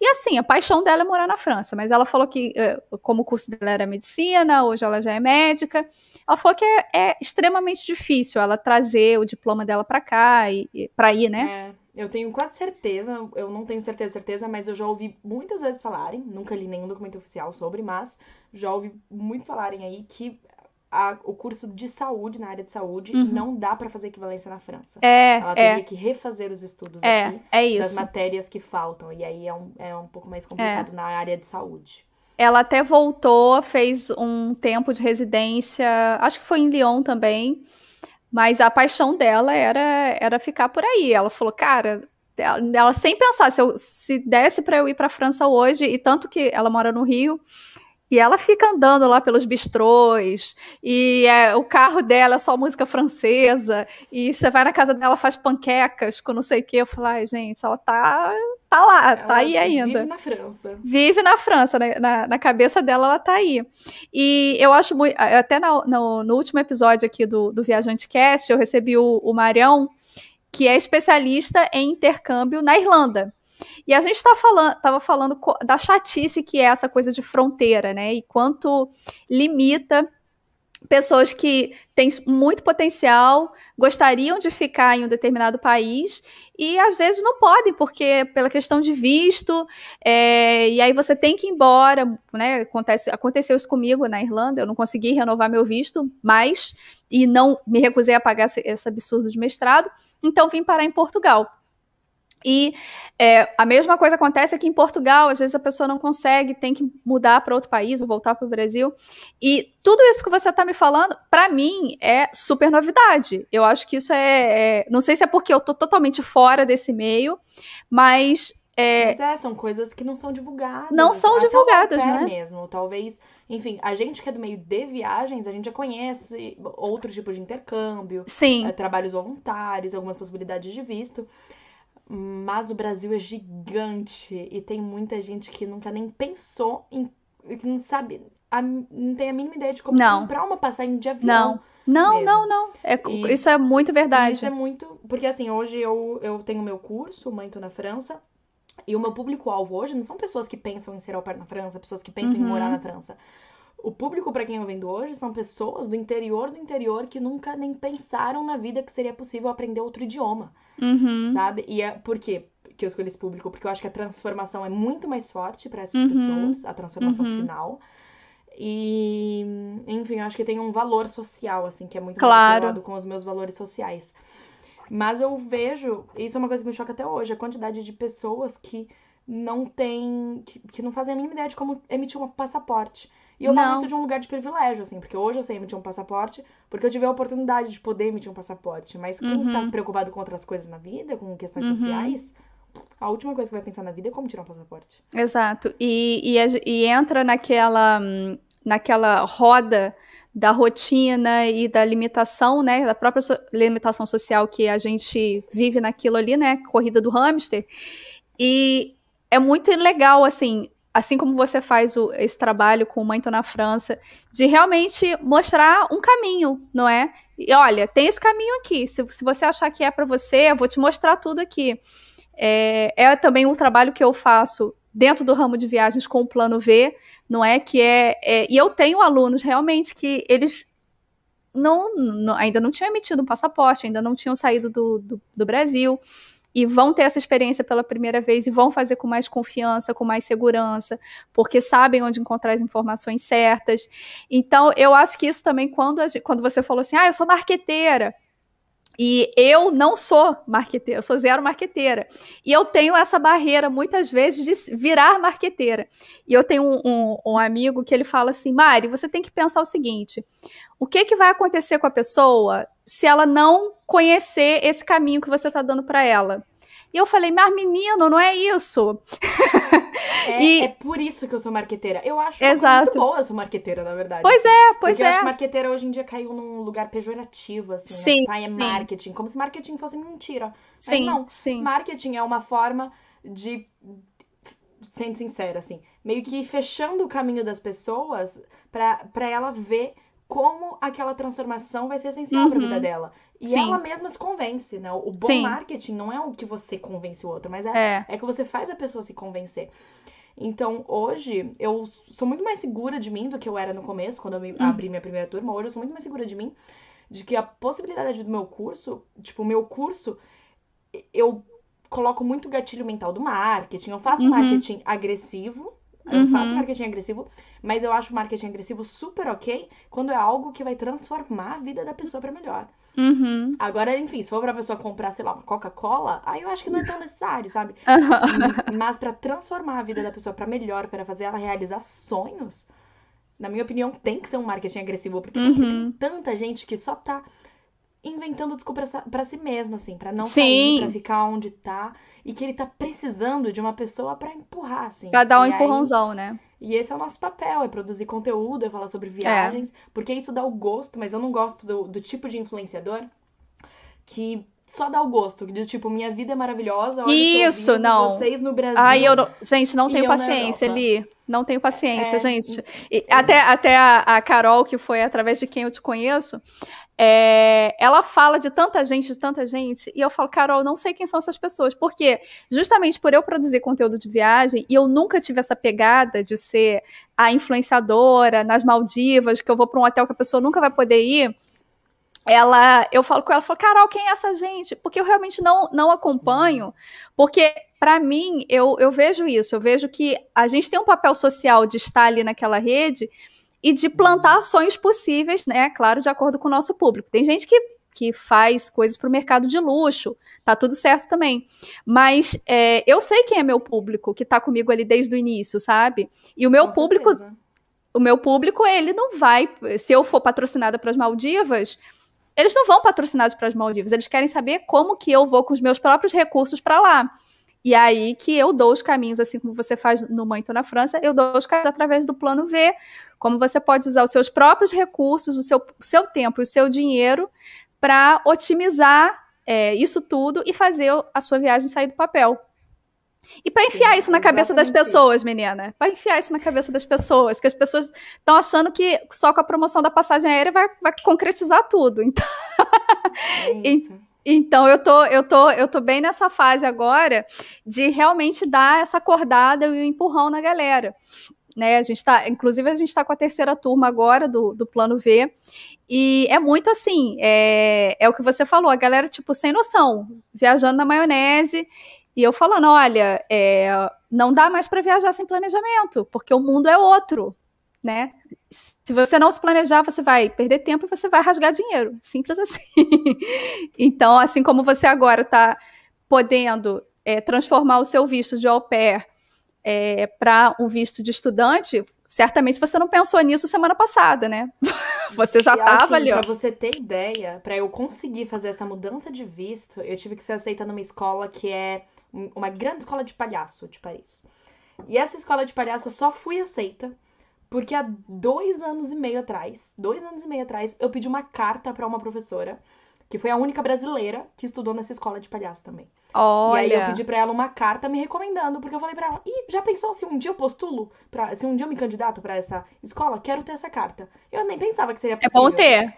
E assim, a paixão dela é morar na França, mas ela falou que, eh, como o curso dela era medicina, hoje ela já é médica, ela falou que é, é extremamente difícil ela trazer o diploma dela para cá, e, e para ir, né? É, eu tenho quase certeza, eu não tenho certeza, certeza, mas eu já ouvi muitas vezes falarem, nunca li nenhum documento oficial sobre, mas já ouvi muito falarem aí que a, o curso de saúde, na área de saúde, uhum. não dá para fazer equivalência na França. É, Ela teria é. que refazer os estudos é, aqui é isso. das matérias que faltam. E aí é um, é um pouco mais complicado é. na área de saúde. Ela até voltou, fez um tempo de residência, acho que foi em Lyon também. Mas a paixão dela era, era ficar por aí. Ela falou, cara, ela, ela sem pensar, se, eu, se desse para eu ir para a França hoje, e tanto que ela mora no Rio, e ela fica andando lá pelos bistrôs, e é, o carro dela é só música francesa, e você vai na casa dela, faz panquecas com não sei o que. Eu falo, ai, gente, ela tá, tá lá, tá ela tá aí ainda. Vive na França. Vive na França, na, né? na, na cabeça dela ela tá aí. E eu acho muito. Até no, no, no último episódio aqui do, do Viajante Cast, eu recebi o, o Marião, que é especialista em intercâmbio na Irlanda. E a gente tá falando, tava falando da chatice que é essa coisa de fronteira, né? E quanto limita pessoas que têm muito potencial, gostariam de ficar em um determinado país e às vezes não podem, porque pela questão de visto, é, e aí você tem que ir embora, né? Acontece, aconteceu isso comigo na Irlanda, eu não consegui renovar meu visto mais e não me recusei a pagar esse, esse absurdo de mestrado, então vim parar em Portugal. E é, a mesma coisa acontece aqui em Portugal, às vezes a pessoa não consegue, tem que mudar para outro país ou voltar para o Brasil. E tudo isso que você está me falando, para mim, é super novidade. Eu acho que isso é, é Não sei se é porque eu estou totalmente fora desse meio, mas. É, mas é, são coisas que não são divulgadas. Não são divulgadas, né? mesmo. Talvez. Enfim, a gente que é do meio de viagens, a gente já conhece outro tipo de intercâmbio, Sim. É, trabalhos voluntários, algumas possibilidades de visto. Mas o Brasil é gigante e tem muita gente que nunca nem pensou em. que não sabe. A, não tem a mínima ideia de como não. comprar uma passagem de avião. Não, não, não, não. É, e, isso é muito verdade. Isso é muito. Porque assim, hoje eu, eu tenho meu curso, Mãe Tô na França, e o meu público-alvo hoje não são pessoas que pensam em ser au pair na França, pessoas que pensam uhum. em morar uhum. na França. O público para quem eu vendo hoje são pessoas do interior do interior que nunca nem pensaram na vida que seria possível aprender outro idioma, uhum. sabe? E é por quê que eu escolhi esse público? Porque eu acho que a transformação é muito mais forte para essas uhum. pessoas, a transformação uhum. final. E, enfim, eu acho que tem um valor social, assim, que é muito claro. mais com os meus valores sociais. Mas eu vejo, isso é uma coisa que me choca até hoje, a quantidade de pessoas que não tem, que, que não fazem a mínima ideia de como emitir um passaporte. E eu não. falo isso de um lugar de privilégio, assim, porque hoje eu sei emitir um passaporte, porque eu tive a oportunidade de poder emitir um passaporte. Mas quem tá uhum. tá preocupado com outras coisas na vida, com questões uhum. sociais, a última coisa que vai pensar na vida é como tirar um passaporte. Exato. E, e, e entra naquela, naquela roda da rotina e da limitação, né, da própria so limitação social que a gente vive naquilo ali, né, corrida do hamster. E é muito legal, assim, assim como você faz o, esse trabalho com o Tô na França, de realmente mostrar um caminho, não é? E olha, tem esse caminho aqui. Se, se você achar que é para você, eu vou te mostrar tudo aqui. É, é também um trabalho que eu faço dentro do ramo de viagens com o plano V, não é? Que é, é e eu tenho alunos realmente que eles não, não, ainda não tinham emitido um passaporte, ainda não tinham saído do, do, do Brasil e vão ter essa experiência pela primeira vez e vão fazer com mais confiança, com mais segurança, porque sabem onde encontrar as informações certas. Então, eu acho que isso também, quando, a, quando você falou assim, ah, eu sou marqueteira, e eu não sou marqueteira, eu sou zero marqueteira. E eu tenho essa barreira, muitas vezes, de virar marqueteira. E eu tenho um, um, um, amigo que ele fala assim: Mari, você tem que pensar o seguinte: o que, que vai acontecer com a pessoa se ela não conhecer esse caminho que você está dando para ela? E eu falei, mas menino, não é isso. É, e... é por isso que eu sou marqueteira. Eu acho Exato. muito boa eu marqueteira, na verdade. Pois é, pois Porque é. Eu acho que marqueteira hoje em dia caiu num lugar pejorativo, assim. Né? Sim, né? ah, é sim. marketing. Como se marketing fosse mentira. Sim, não, sim. marketing é uma forma de sendo sincera, assim, meio que fechando o caminho das pessoas para ela ver como aquela transformação vai ser essencial uhum. para vida dela. E Sim. ela mesma se convence, né? O bom Sim. marketing não é o que você convence o outro, mas é, é. é que você faz a pessoa se convencer. Então, hoje, eu sou muito mais segura de mim do que eu era no começo, quando eu me, hum. abri minha primeira turma. Hoje, eu sou muito mais segura de mim, de que a possibilidade do meu curso, tipo, o meu curso, eu coloco muito gatilho mental do marketing. Eu faço uhum. marketing agressivo, eu uhum. faço marketing agressivo, mas eu acho marketing agressivo super ok quando é algo que vai transformar a vida da pessoa para melhor. Uhum. Agora, enfim, se for pra pessoa comprar, sei lá, uma Coca-Cola, aí eu acho que não é tão necessário, sabe? Uhum. Mas para transformar a vida da pessoa para melhor, para fazer ela realizar sonhos, na minha opinião, tem que ser um marketing agressivo, porque uhum. tem tanta gente que só tá inventando desculpa para si mesma assim, para não Sim. sair, pra ficar onde tá, e que ele tá precisando de uma pessoa para empurrar, assim. Pra dar um e empurrãozão, aí... né? E esse é o nosso papel, é produzir conteúdo, é falar sobre viagens, é. porque isso dá o gosto, mas eu não gosto do, do tipo de influenciador que só dá o gosto, de tipo, minha vida é maravilhosa, olha Isso, não. vocês no Brasil. Ai, eu não... gente, não tenho paciência ali. Não tenho paciência, é, gente. E, é. Até, até a, a, Carol, que foi através de quem eu te conheço, é, ela fala de tanta gente, de tanta gente, e eu falo, Carol, não sei quem são essas pessoas. Porque justamente por eu produzir conteúdo de viagem, e eu nunca tive essa pegada de ser a influenciadora nas Maldivas, que eu vou para um hotel que a pessoa nunca vai poder ir ela, eu falo com ela, falo, Carol, quem é essa gente? Porque eu realmente não, não acompanho, porque para mim eu, eu vejo isso, eu vejo que a gente tem um papel social de estar ali naquela rede e de plantar ações possíveis, né? Claro, de acordo com o nosso público. Tem gente que que faz coisas para o mercado de luxo, tá tudo certo também. Mas é, eu sei quem é meu público, que tá comigo ali desde o início, sabe? E o meu com público, certeza. o meu público, ele não vai. Se eu for patrocinada para as Maldivas, eles não vão patrocinados para as Maldivas, eles querem saber como que eu vou com os meus próprios recursos para lá. E aí que eu dou os caminhos, assim como você faz no Manto na França, eu dou os caminhos através do plano V, como você pode usar os seus próprios recursos, o seu, seu tempo e o seu dinheiro para otimizar é, isso tudo e fazer a sua viagem sair do papel. E para enfiar isso na cabeça das pessoas, menina. Para enfiar isso na cabeça das pessoas, que as pessoas estão achando que só com a promoção da passagem aérea vai, vai concretizar tudo. Então, é então eu tô, eu tô, eu tô bem nessa fase agora de realmente dar essa acordada e o um empurrão na galera. Né, a gente está, inclusive a gente está com a terceira turma agora do, do plano V e é muito assim, é, é o que você falou, a galera tipo sem noção, viajando na maionese e eu falando, olha, é, não dá mais para viajar sem planejamento, porque o mundo é outro, né? Se você não se planejar, você vai perder tempo e você vai rasgar dinheiro. Simples assim. então, assim como você agora está podendo é, transformar o seu visto de au pair é, para um visto de estudante, certamente você não pensou nisso semana passada, né? você já estava assim, ali. Para você ter ideia, para eu conseguir fazer essa mudança de visto, eu tive que ser aceita numa escola que é uma grande escola de palhaço de Paris. E essa escola de palhaço eu só fui aceita porque há dois anos e meio atrás, dois anos e meio atrás, eu pedi uma carta para uma professora, que foi a única brasileira que estudou nessa escola de palhaço também. Olha. E aí eu pedi pra ela uma carta me recomendando, porque eu falei pra ela, ih, já pensou se um dia eu postulo, pra, se um dia eu me candidato pra essa escola, quero ter essa carta. Eu nem pensava que seria possível. É bom ter.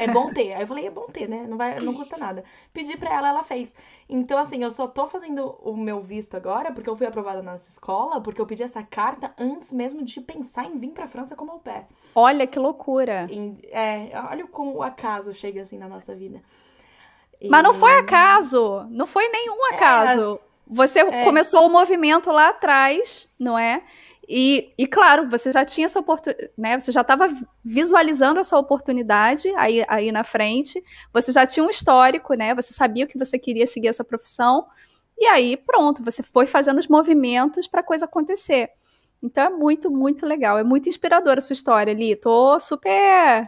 É bom ter. Aí eu falei, é bom ter, né? Não, vai, não custa nada. Pedi pra ela, ela fez. Então, assim, eu só tô fazendo o meu visto agora, porque eu fui aprovada nessa escola, porque eu pedi essa carta antes mesmo de pensar em vir pra França como au pé Olha que loucura. E, é, olha como o acaso chega assim na nossa vida. Mas não foi acaso, não foi nenhum é. acaso. É, você é. começou o movimento lá atrás, não é? E, e claro, você já tinha essa oportunidade, né? Você já estava visualizando essa oportunidade aí, aí na frente. Você já tinha um histórico, né? Você sabia que você queria seguir essa profissão. E aí, pronto, você foi fazendo os movimentos para a coisa acontecer. Então é muito, muito legal. É muito inspiradora a sua história ali. Tô super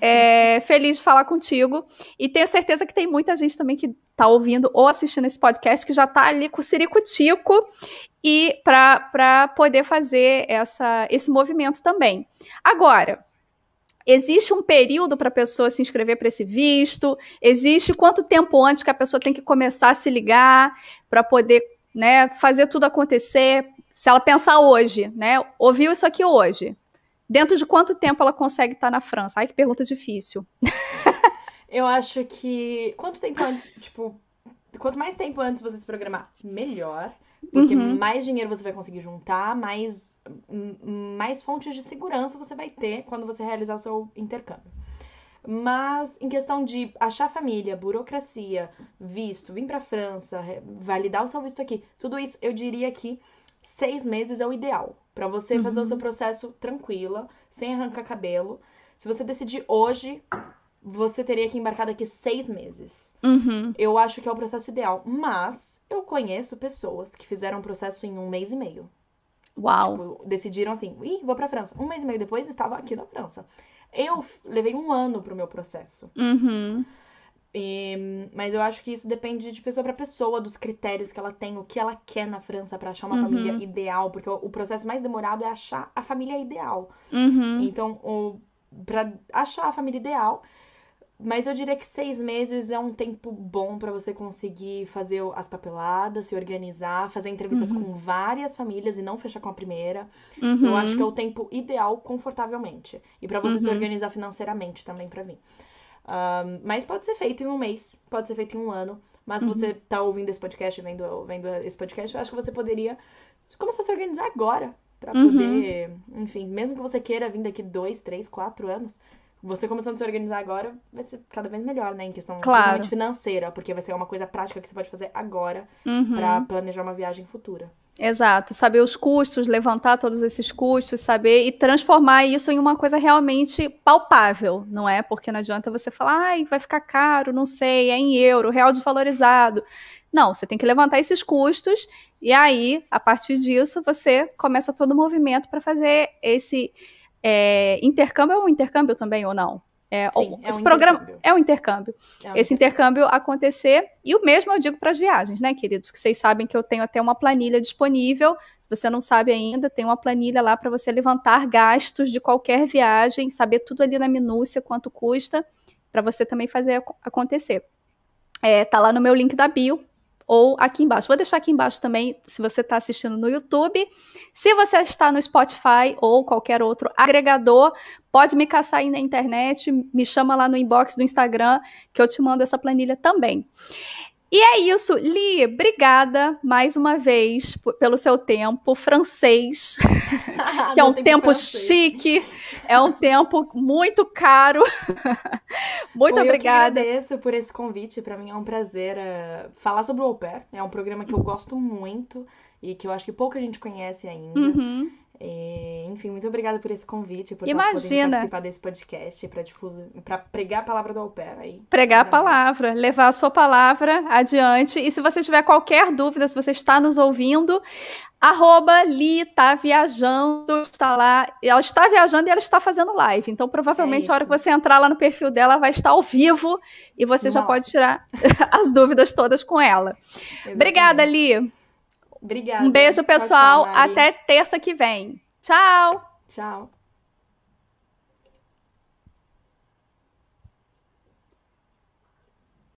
é, feliz de falar contigo. E tenho certeza que tem muita gente também que está ouvindo ou assistindo esse podcast que já está ali com o Ciricutico e para poder fazer essa, esse movimento também. Agora, existe um período para a pessoa se inscrever para esse visto? Existe quanto tempo antes que a pessoa tem que começar a se ligar para poder né, fazer tudo acontecer? Se ela pensar hoje, né? Ouviu isso aqui hoje? Dentro de quanto tempo ela consegue estar na França? Ai, que pergunta difícil. Eu acho que. Quanto tempo antes, tipo. Quanto mais tempo antes você se programar, melhor. Porque uhum. mais dinheiro você vai conseguir juntar, mais, mais fontes de segurança você vai ter quando você realizar o seu intercâmbio. Mas em questão de achar família, burocracia, visto, vir para França, validar o seu visto aqui, tudo isso eu diria que seis meses é o ideal para você uhum. fazer o seu uhum. processo tranquila, sem arrancar cabelo. Se você decidir hoje, você teria que embarcar daqui seis meses. Uhum. Eu acho que é o processo ideal. Mas eu conheço pessoas que fizeram o processo em um mês e meio. Uau! Tipo, decidiram assim, ih, vou pra França. Um mês e meio depois estava aqui na França. Eu levei um ano pro meu processo. Uhum. E, mas eu acho que isso depende de pessoa para pessoa, dos critérios que ela tem, o que ela quer na França para achar uma uhum. família ideal, porque o, o, processo mais demorado é achar a família ideal. Uhum. Então, para achar a família ideal, mas eu diria que seis meses é um tempo bom para você conseguir fazer as papeladas, se organizar, fazer entrevistas uhum. com várias famílias e não fechar com a primeira. Uhum. Eu acho que é o tempo ideal confortavelmente. E para você uhum. se organizar financeiramente também para mim. Um, mas pode ser feito em um mês, pode ser feito em um ano. Mas se uhum. você tá ouvindo esse podcast, vendo, vendo esse podcast, eu acho que você poderia começar a se organizar agora. Pra uhum. poder, enfim, mesmo que você queira vir daqui dois, três, quatro anos, você começando a se organizar agora vai ser cada vez melhor, né? Em questão claro. financeira, porque vai ser uma coisa prática que você pode fazer agora uhum. para planejar uma viagem futura. Exato, saber os custos, levantar todos esses custos, saber e transformar isso em uma coisa realmente palpável, não é? Porque não adianta você falar, ai, vai ficar caro, não sei, é em euro, real desvalorizado. Não, você tem que levantar esses custos e aí, a partir disso, você começa todo o movimento para fazer esse é, intercâmbio. É um intercâmbio também ou não? É, Sim, esse é um programa é um intercâmbio. É um esse intercâmbio. intercâmbio. acontecer e o mesmo eu digo para as viagens, né, queridos? Que vocês sabem que eu tenho até uma planilha disponível. Se você não sabe ainda, tem uma planilha lá para você levantar gastos de qualquer viagem, saber tudo ali na minúcia quanto custa, para você também fazer acontecer. É, tá lá no meu link da bio, ou aqui embaixo. Vou deixar aqui embaixo também se você está assistindo no YouTube. Se você está no Spotify ou qualquer outro agregador, pode me caçar aí na internet, me chama lá no inbox do Instagram, que eu te mando essa planilha também. E é isso, Li, obrigada mais uma vez pelo seu tempo francês, que é um tempo chique, é um tempo muito caro. muito Oi, obrigada. Eu agradeço por esse convite, para mim é um prazer uh, falar sobre o Au Pair, é um programa que eu gosto muito e que eu acho que pouca gente conhece ainda. Uhum. É, enfim, muito obrigada por esse convite, por Imagina. participar desse podcast para para pregar a palavra do Alper aí. Pregar a palavra, levar a sua palavra adiante. E se você tiver qualquer dúvida, se você está nos ouvindo, Arroba Li tá viajando, está lá. Ela está viajando e ela está fazendo live. Então, provavelmente, é a hora que você entrar lá no perfil dela, vai estar ao vivo e você Nossa. já pode tirar as dúvidas todas com ela. Exatamente. Obrigada, Li. Obrigada. Um beijo, pessoal. Tchau, tchau, Até terça que vem. Tchau. Tchau.